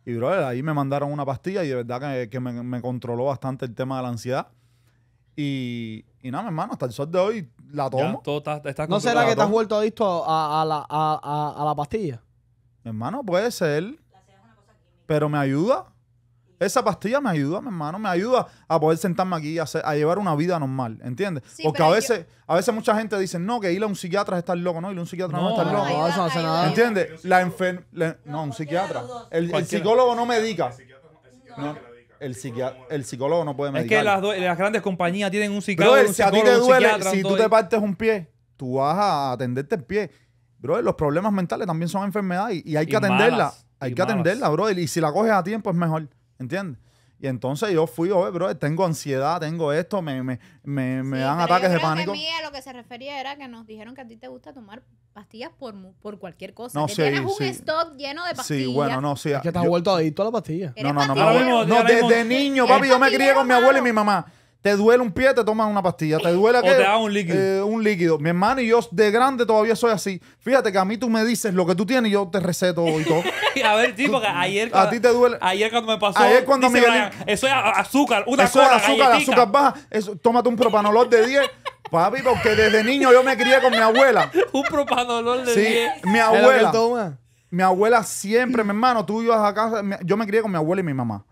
Y brother, ahí me mandaron una pastilla y de verdad que, me, me controló bastante el tema de la ansiedad. Y, y nada, mi hermano, hasta el sol de hoy la tomo. ¿No será que te has vuelto adicto a, a, la, a, la pastilla? Mi hermano, puede ser. Pero me ayuda. Esa pastilla me ayuda, mi hermano, me ayuda a poder sentarme aquí y a llevar una vida normal, ¿entiendes? Porque a veces, a veces mucha gente dice, no, que ir a un psiquiatra es estar loco, no, ir a un psiquiatra no, es estar loco. a eso no hace nada. ¿Entiendes? La No, un psiquiatra. El, el, psicólogo no medica. No. El, psicólogo no puede medicar. Es que las, las grandes compañías tienen un psicólogo, si a ti te duele, si tú te partes un pie, tú vas a atenderte el pie. Bro, los problemas mentales también son enfermedades y, hay que atenderla. hay que atenderla, bro. Y si la coges a tiempo es mejor. ¿Entiendes? Y entonces yo fui, oye, bro, tengo ansiedad, tengo esto, me, me, me, me dan ataques de pánico. Que a lo que se refería era que nos dijeron que a ti te gusta tomar pastillas por, por cualquier cosa. No, que tienes un stock lleno de pastillas. Sí, bueno, no, sí. Es que te has vuelto adicto a las pastillas. No, no, no, no. no, niño, papi, yo me crié con mi abuelo y mi mamá. Te duele un pie, te tomas una pastilla. Te duele que te un líquido. Eh, un líquido. Mi hermano y yo de grande todavía soy así. Fíjate que a mí tú me dices lo que tú tienes y yo te receto y todo. <laughs> a ver, tipo, porque ayer. A ti te duele. Ayer cuando me pasó. Ayer cuando eso es azúcar, una Eso es azúcar, azúcar baja. Eso, tómate un propanolol de 10. <laughs> Papi, porque desde niño yo me crié con mi abuela. <laughs> un propanolol de 10. mi abuela. Mi abuela siempre, mi hermano, tú ibas a casa. Yo me crié con mi abuela y mi mamá.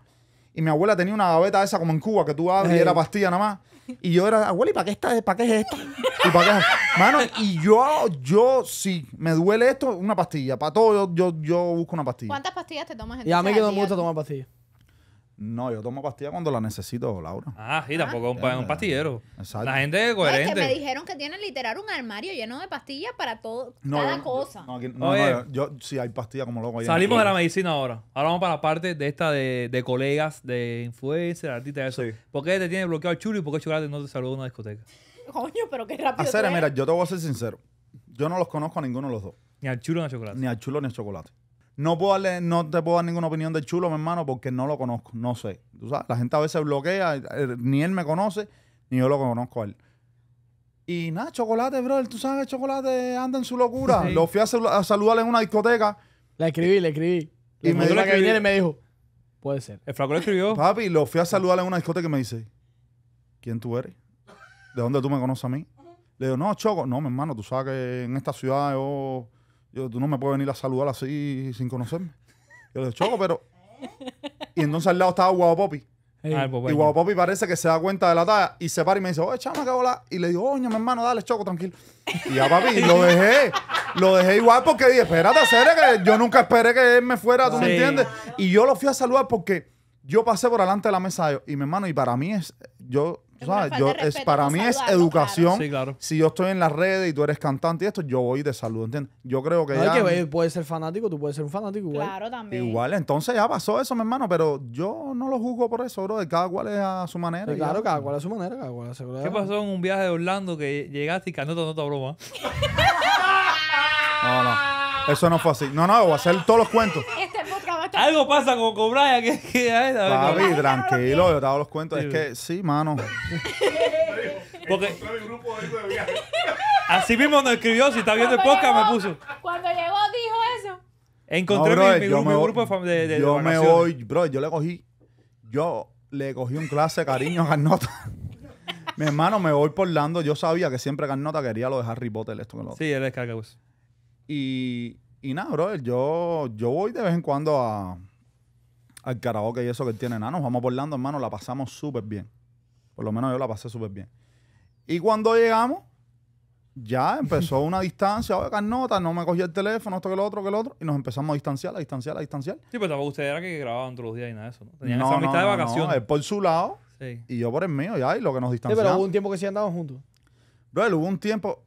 Y mi abuela tenía una gaveta esa como en Cuba que tú abres y era pastilla nada más. Y yo era, abuela, ¿y para qué, para qué es esto? ¿Y para qué es <laughs> Mano, y yo, yo sí, me duele esto, una pastilla. Para todo yo, yo, yo busco una pastilla. ¿Cuántas pastillas te tomas en Y a mí que no me gusta tomar pastillas. No, yo tomo pastillas cuando la necesito, Laura. Ah, y tampoco es un, pastillero. Exacto. La gente es coherente. es que me dijeron que tienen literal un armario lleno de pastillas para todo, cada cosa. No, no, no, yo sí hay pastillas como loco. Allá salimos de la medicina ahora. Ahora vamos para la parte de esta de, de colegas, de influencers, artistas, eso. Sí. ¿Por qué te tiene bloqueado el chulo y por qué Chocolate no te saluda en una discoteca? Coño, pero qué rápido. ser, mira, yo te voy a ser sincero. Yo no los conozco a ninguno de los dos. Ni al chulo ni al chocolate. Ni al chulo ni al chocolate. No, puedo darle, no te puedo dar ninguna opinión del chulo, mi hermano, porque no lo conozco, no sé. La gente a veces bloquea, eh, ni él me conoce, ni yo lo conozco a él. Y nada, chocolate, bro tú sabes que chocolate anda en su locura. Lo fui a, saludarle saludar en una discoteca. La escribí, le escribí. Y, me dijo que viniera y me dijo, puede ser. El fraco lo escribió. Papi, lo fui a saludar en una discoteca y me dice, ¿quién tú eres? ¿De dónde tú me conoces a mí? Le digo, no, Choco, no, mi hermano, tú sabes que en esta ciudad yo yo, tú no me puedes venir a saludar así sin conocerme. Yo le digo, Choco, pero. Y entonces al lado estaba Guau Popi. Ah, pues y Guau Popi parece que se da cuenta de la talla y se para y me dice, oye, chama, ¿qué hola. Y le digo, oye, mi hermano, dale, Choco, tranquilo. Y a papi, lo <laughs> dejé. Lo dejé igual porque dije, espérate, Cere, que yo nunca esperé que él me fuera, ¿tú me entiendes? Y yo lo fui a saludar porque yo pasé por delante de la mesa Y mi hermano, y para mí es, yo para mí es educación. Si yo estoy en las redes y tú eres cantante y esto, yo voy de salud, ¿entiendes? Yo creo que ser fanático, tú puedes ser un fanático igual. Claro, también. Igual, entonces ya pasó eso, mi hermano, pero yo no lo juzgo por eso, bro. De cada cual es a su manera. claro, cada cual a su manera, cada cual a su ¿Qué pasó en un viaje de Orlando que llegaste y cantó toda tu broma? no, no. Eso no fue así. No, no, voy a hacer todos los cuentos. Algo pasa con, con Brian. Que, que, a tranquilo, yo te hago los cuentos. Es que sí, mano. <laughs> Porque así mismo nos escribió, si está viendo el podcast, me puso. Cuando llegó dijo eso. Encontré mi, grupo de de, de, Yo me voy, bro, yo le cogí, yo le cogí un clase cariño a Carnota. <laughs> mi hermano, me voy por Lando. Yo sabía que siempre Carnota quería lo de Harry Potter, esto lo Sí, él es Cacabus. Pues. Y y nada, brother, yo, yo voy de vez en cuando a, al karaoke y eso que tiene. Nada, nos vamos por hermano, la pasamos súper bien. Por lo menos yo la pasé súper bien. Y cuando llegamos, ya empezó una distancia. Oye, Carnota, no me cogí el teléfono, esto que lo otro, que lo otro. Y nos empezamos a distanciar, a distanciar, a distanciar. Sí, pero tampoco usted era que grababan todos los días y nada de eso, ¿no? Tenían esa amistad de vacaciones. No, por su lado sí. y yo por el mío, ya, y lo que nos distanciamos. Sí, pero hubo un tiempo que sí andaban juntos. Bro, hubo un tiempo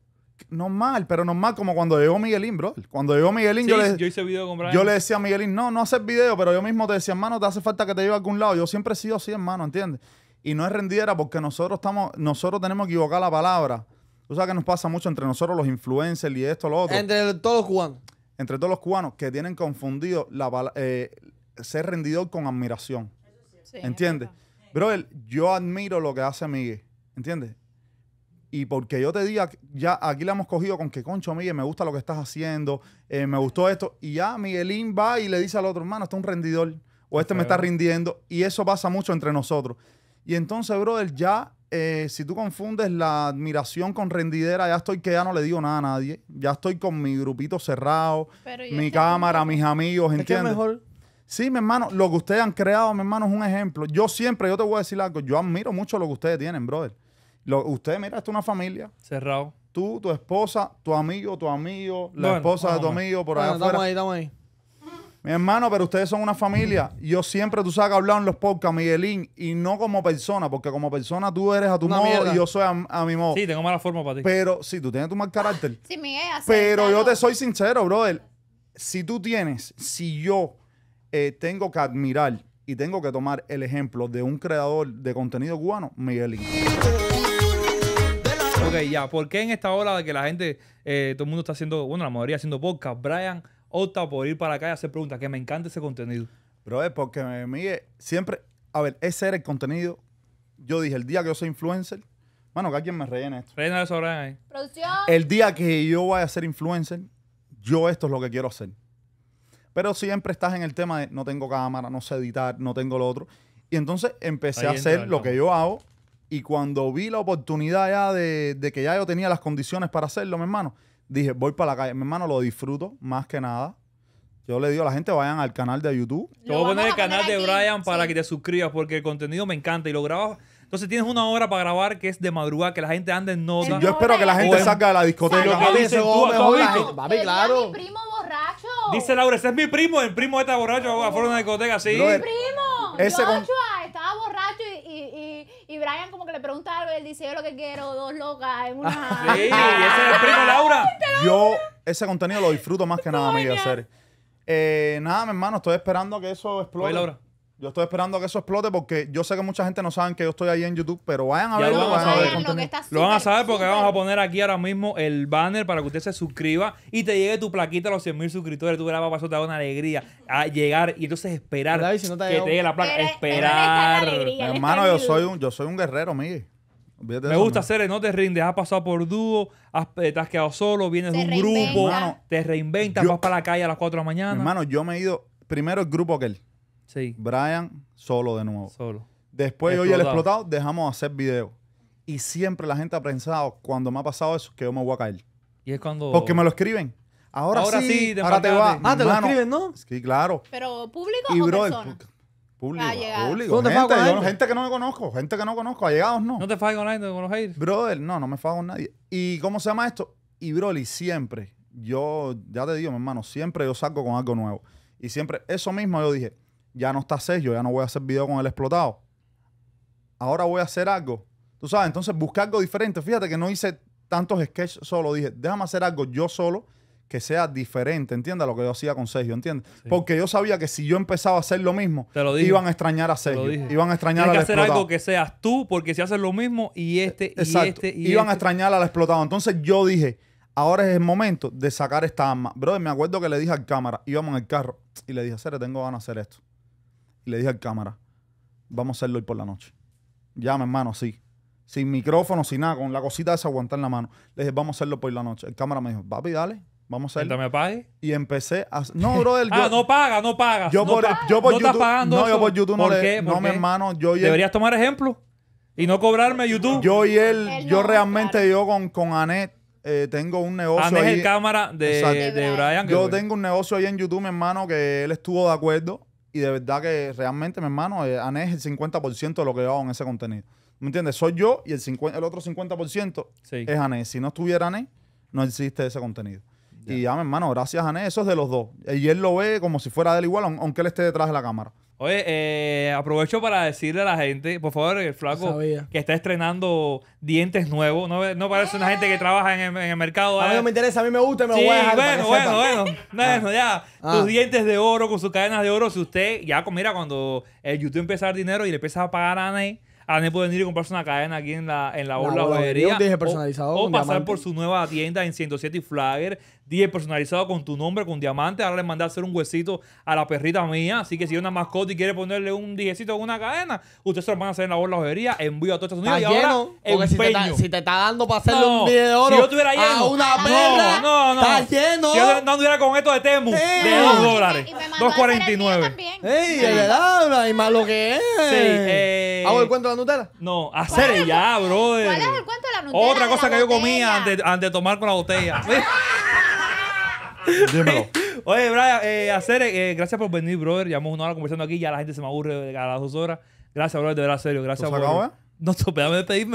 no mal, pero no mal como cuando llegó Miguelín, bro. Cuando llegó Miguelín, yo, le, yo, decía a Miguelín, no, no haces video, pero yo mismo te decía, hermano, te hace falta que te lleve a algún lado. Yo siempre he sido así, hermano, ¿entiendes? Y no es rendiera porque nosotros estamos, nosotros tenemos que equivocar la palabra. Tú sabes que nos pasa mucho entre nosotros los influencers y esto, lo otro. Entre todos los cubanos. Entre todos los cubanos que tienen confundido la, eh, ser rendido con admiración. ¿Entiendes? Bro, yo admiro lo que hace Miguel. ¿Entiendes? y porque yo te diga, ya aquí la hemos cogido con que, concho, Miguel, me gusta lo que estás haciendo, eh, me gustó esto. Y ya Miguelín va y le dice al otro, hermano, está un rendidor, o este me está rindiendo. Y eso pasa mucho entre nosotros. Y entonces, brother, ya, eh, si tú confundes la admiración con rendidera, ya estoy que ya no le digo nada a nadie. Ya estoy con mi grupito cerrado, mi cámara, mis amigos, ¿entiendes? Es mejor. Sí, mi hermano, lo que ustedes han creado, mi hermano, es un ejemplo. Yo siempre, yo te voy a decir algo, yo admiro mucho lo que ustedes tienen, brother. Lo, usted, mira, esto es una familia. Cerrado. Tú, tu esposa, tu amigo, tu amigo, la esposa de tu amigo, por ahí. afuera. Estamos ahí, estamos ahí. Mi hermano, pero ustedes son una familia. Yo siempre, tú sabes que hablado en los podcasts, Miguelín, y no como persona, porque como persona tú eres a tu modo y yo soy a, mi modo. Sí, tengo mala forma para ti. Pero sí, tú tienes tu mal carácter. sí, Miguel, Pero yo te soy sincero, brother. Si tú tienes, si yo eh, tengo que admirar y tengo que tomar el ejemplo de un creador de contenido cubano, Miguelín. Ok, ya. ¿Por qué en esta hora de que la gente, eh, todo el mundo está haciendo, bueno, la mayoría haciendo podcast, Brian opta por ir para acá y hacer preguntas? Que me encanta ese contenido. Bro, es porque, mí siempre, a ver, ese era el contenido. Yo dije, el día que yo soy influencer, mano, que alguien me rellene esto. Rellena eso, Brian, Producción. El día que yo vaya a ser influencer, yo esto es lo que quiero hacer. Pero siempre estás en el tema de no tengo cámara, no sé editar, no tengo lo otro. Y entonces empecé a hacer lo que yo hago y cuando vi la oportunidad ya de, que ya yo tenía las condiciones para hacerlo, mi hermano, dije, voy para la calle. Mi hermano, lo disfruto más que nada. Yo le digo a la gente, vayan al canal de YouTube. Te voy a poner el canal de Brian para que te suscribas porque el contenido me encanta y lo grabas. Entonces tienes una hora para grabar que es de madrugada, que la gente ande en nota. yo espero que la gente salga de la discoteca. Lo dices tú, Papi, claro. Mi primo borracho. Dice Laura, ese es mi primo, el primo de este borracho oh. afuera de una discoteca, sí. Mi primo. Ese Brian como que le pregunta algo y él dice, yo lo que quiero, dos locas en una... <laughs> sí, <laughs> ese es el primo Laura. Yo ese contenido lo disfruto más que nada, media serie. Eh, nada, mi hermano, estoy esperando que eso explote. Yo estoy esperando a que eso explote porque yo sé que mucha gente no sabe que yo estoy ahí en YouTube, pero vayan a ver Lo van a saber, lo, van a saber porque vamos a poner aquí ahora mismo el banner para que usted se suscriba y te llegue tu plaquita a los 100.000 mil suscriptores. Tú verás, papá, eso te da una alegría a llegar y entonces esperar que te, llegue la placa. esperar. hermano, yo soy, un, yo soy un guerrero, mire. me gusta hacer, no te rindes, has pasado por dúo, has, eh, te has quedado solo, vienes de un grupo, te reinventas, vas para la calle a las 4 de la mañana. Hermano, yo me he ido primero el grupo aquel Brian solo de nuevo. Solo. Después yo hoy el explotado, dejamos hacer video Y siempre la gente ha pensado, cuando me ha pasado eso, que yo me voy a caer. Y es cuando. Porque me lo escriben. Ahora, sí, ahora te va. Ah, te lo escriben, ¿no? Sí, claro. Pero público y o bro, persona? Público, ah, público. ¿Dónde gente, gente que no me conozco, gente que no conozco, allegados no. ¿No te fagas con nadie con los haters? Brother, no, no me fago con nadie. ¿Y cómo se llama esto? Y Broly, siempre, yo, ya te digo, mi hermano, siempre yo salgo con algo nuevo. Y siempre, eso mismo yo dije, ya no está Sergio, ya no voy a hacer video con el explotado. Ahora voy a hacer algo. Tú sabes, entonces buscar algo diferente. Fíjate que no hice tantos sketches solo. Dije, déjame hacer algo yo solo que sea diferente, entienda lo que yo hacía con Sergio, ¿entiendes? Porque yo sabía que si yo empezaba a hacer lo mismo, iban a extrañar a Sergio, iban a extrañar Tienes Hay que hacer algo que seas tú, porque si haces lo mismo y este y este y iban a este. extrañar al explotado. Entonces yo dije, ahora es el momento de sacar esta arma. Brother, me acuerdo que le dije al cámara, íbamos en el carro y le dije, Sergio tengo ganas de hacer esto." le dije al cámara, vamos a hacerlo hoy por la noche. Llama, hermano, sí. Sin micrófono, sin nada, con la cosita esa aguantar en la mano. Le dije, vamos a hacerlo por la noche. El cámara me dijo, papi, dale, vamos a hacerlo. me pague? Y empecé a... No, el. <laughs> ah, no paga, no paga. Yo por, Yo por Estás pagando no, yo por YouTube no le... hermano, yo... ¿Deberías tomar ejemplo? Y no cobrarme YouTube. Yo y él, yo realmente, yo con, con Anet, eh, tengo un negocio. Anet es el cámara de, de Brian. Yo tengo un negocio ahí en YouTube, mi hermano, que él estuvo de acuerdo. Y de verdad que realmente, mi hermano, eh, Ané es el 50% de lo que yo hago en ese contenido. ¿Me entiendes? Soy yo y el, 50, el otro 50% es Ané. Si no estuviera Ané, no existe ese contenido. Y ya, mi hermano, gracias a Ané, eso es de los dos. Y él lo ve como si fuera del él igual, aunque él esté detrás de la cámara. Oye, eh, aprovecho para decirle a la gente, por favor, el flaco que está estrenando dientes nuevos. No, parece una gente que ah. trabaja en el, mercado. A mí ¿eh? no me interesa, a mí me gusta y me sí, Bueno, bueno, bueno, ah. ya. Tus ah. dientes de oro con sus cadenas de oro. Si usted, ya, mira, cuando el YouTube empieza a dar dinero y le empieza a pagar a Ane. a puede venir y comprarse una cadena aquí en la, en la, la, O, pasar por su nueva tienda en 107 y Flagger DJ personalizado con tu nombre, con diamante. Ahora le mandé a hacer un huesito a la perrita mía. Así que si es una mascota y quiere ponerle un dijecito con una cadena, ustedes se lo van a hacer en la ojería envío a todos Estados Unidos. Está y lleno, ahora, porque si te, está, si te, está, dando para hacerle un video de oro si yo lleno, a una perra, no, no, no. está lleno. Si yo no anduviera con esto de Temu, de 2 dólares, 2.49. ¡Ey, de verdad! Y más lo que es. Eh, ¿Hago el cuento de la Nutella? No, hacer ya, brother. ¿Cuál es el cuento de la Nutella? Otra cosa que yo comía antes, antes de tomar con la botella. <laughs> <laughs> Oye, Brian, eh, hacer, eh, gracias por venir, brother. Llevamos una hora conversando aquí, ya la gente se me aburre cada las dos horas. Gracias, brother, de verdad, serio. Gracias No,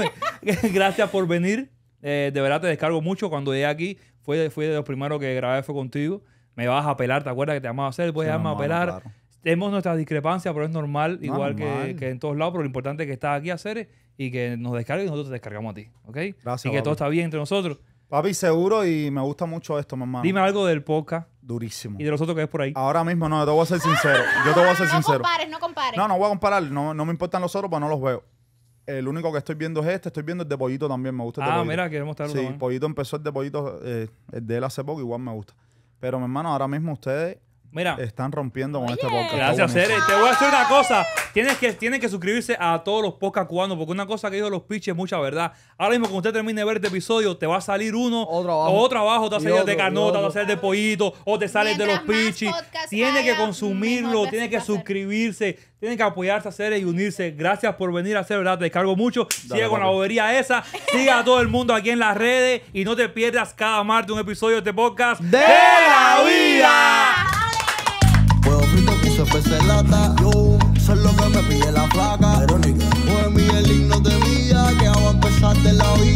<laughs> <laughs> gracias por venir. Eh, de verdad te descargo mucho. Cuando llegué aquí, fue, de los primeros que grabé fue contigo. Me vas a apelar ¿te acuerdas que te llamaba a hacer? Puedes llamarme a apelar Tenemos nuestras discrepancias, pero es normal, igual Que, en todos lados. Pero lo importante es que estás aquí a hacer y que nos descargues y nosotros te descargamos a ti. ¿Ok? y que todo está bien entre nosotros. Papi, seguro y me gusta mucho esto, mamá. Dime algo del poca. durísimo. Y de los otros que ves por ahí. Ahora mismo no, te voy a ser sincero. Yo te voy a ser <laughs> sincero. No compares, no compares. No, no voy a comparar. No, me importan los otros, pues no los veo. El único que estoy viendo es este. Estoy viendo el de Pollito también. Me gusta el ah, mira, queremos estar Sí, Pollito empezó el de Pollito, eh, el de él hace poco, igual me gusta. Pero, mi hermano, ahora mismo ustedes Mira. Están rompiendo con este podcast. Gracias, Cere. Te voy a decir una cosa. Tienes que, tienen que suscribirse a todos los podcast cubanos, porque una cosa que dijo los piches es mucha verdad. Ahora mismo, cuando usted termine de ver este episodio, te va a salir uno otro o otro abajo. Te va a salir de canota, te va a salir de pollito, o te sales de los piches. Tiene que consumirlo, tiene que suscribirse, tienen que apoyarse a Cere y unirse. Gracias por venir a Cere, ¿verdad? Te cargo mucho. Sigue con la bobería esa. Siga a todo el mundo aquí en las redes y no te pierdas cada martes un episodio de este podcast de, de la vida lata. Yo sé lo que me pide la flaca. Verónica. fue pues mi el himno de vida que hago a empezar de la vida.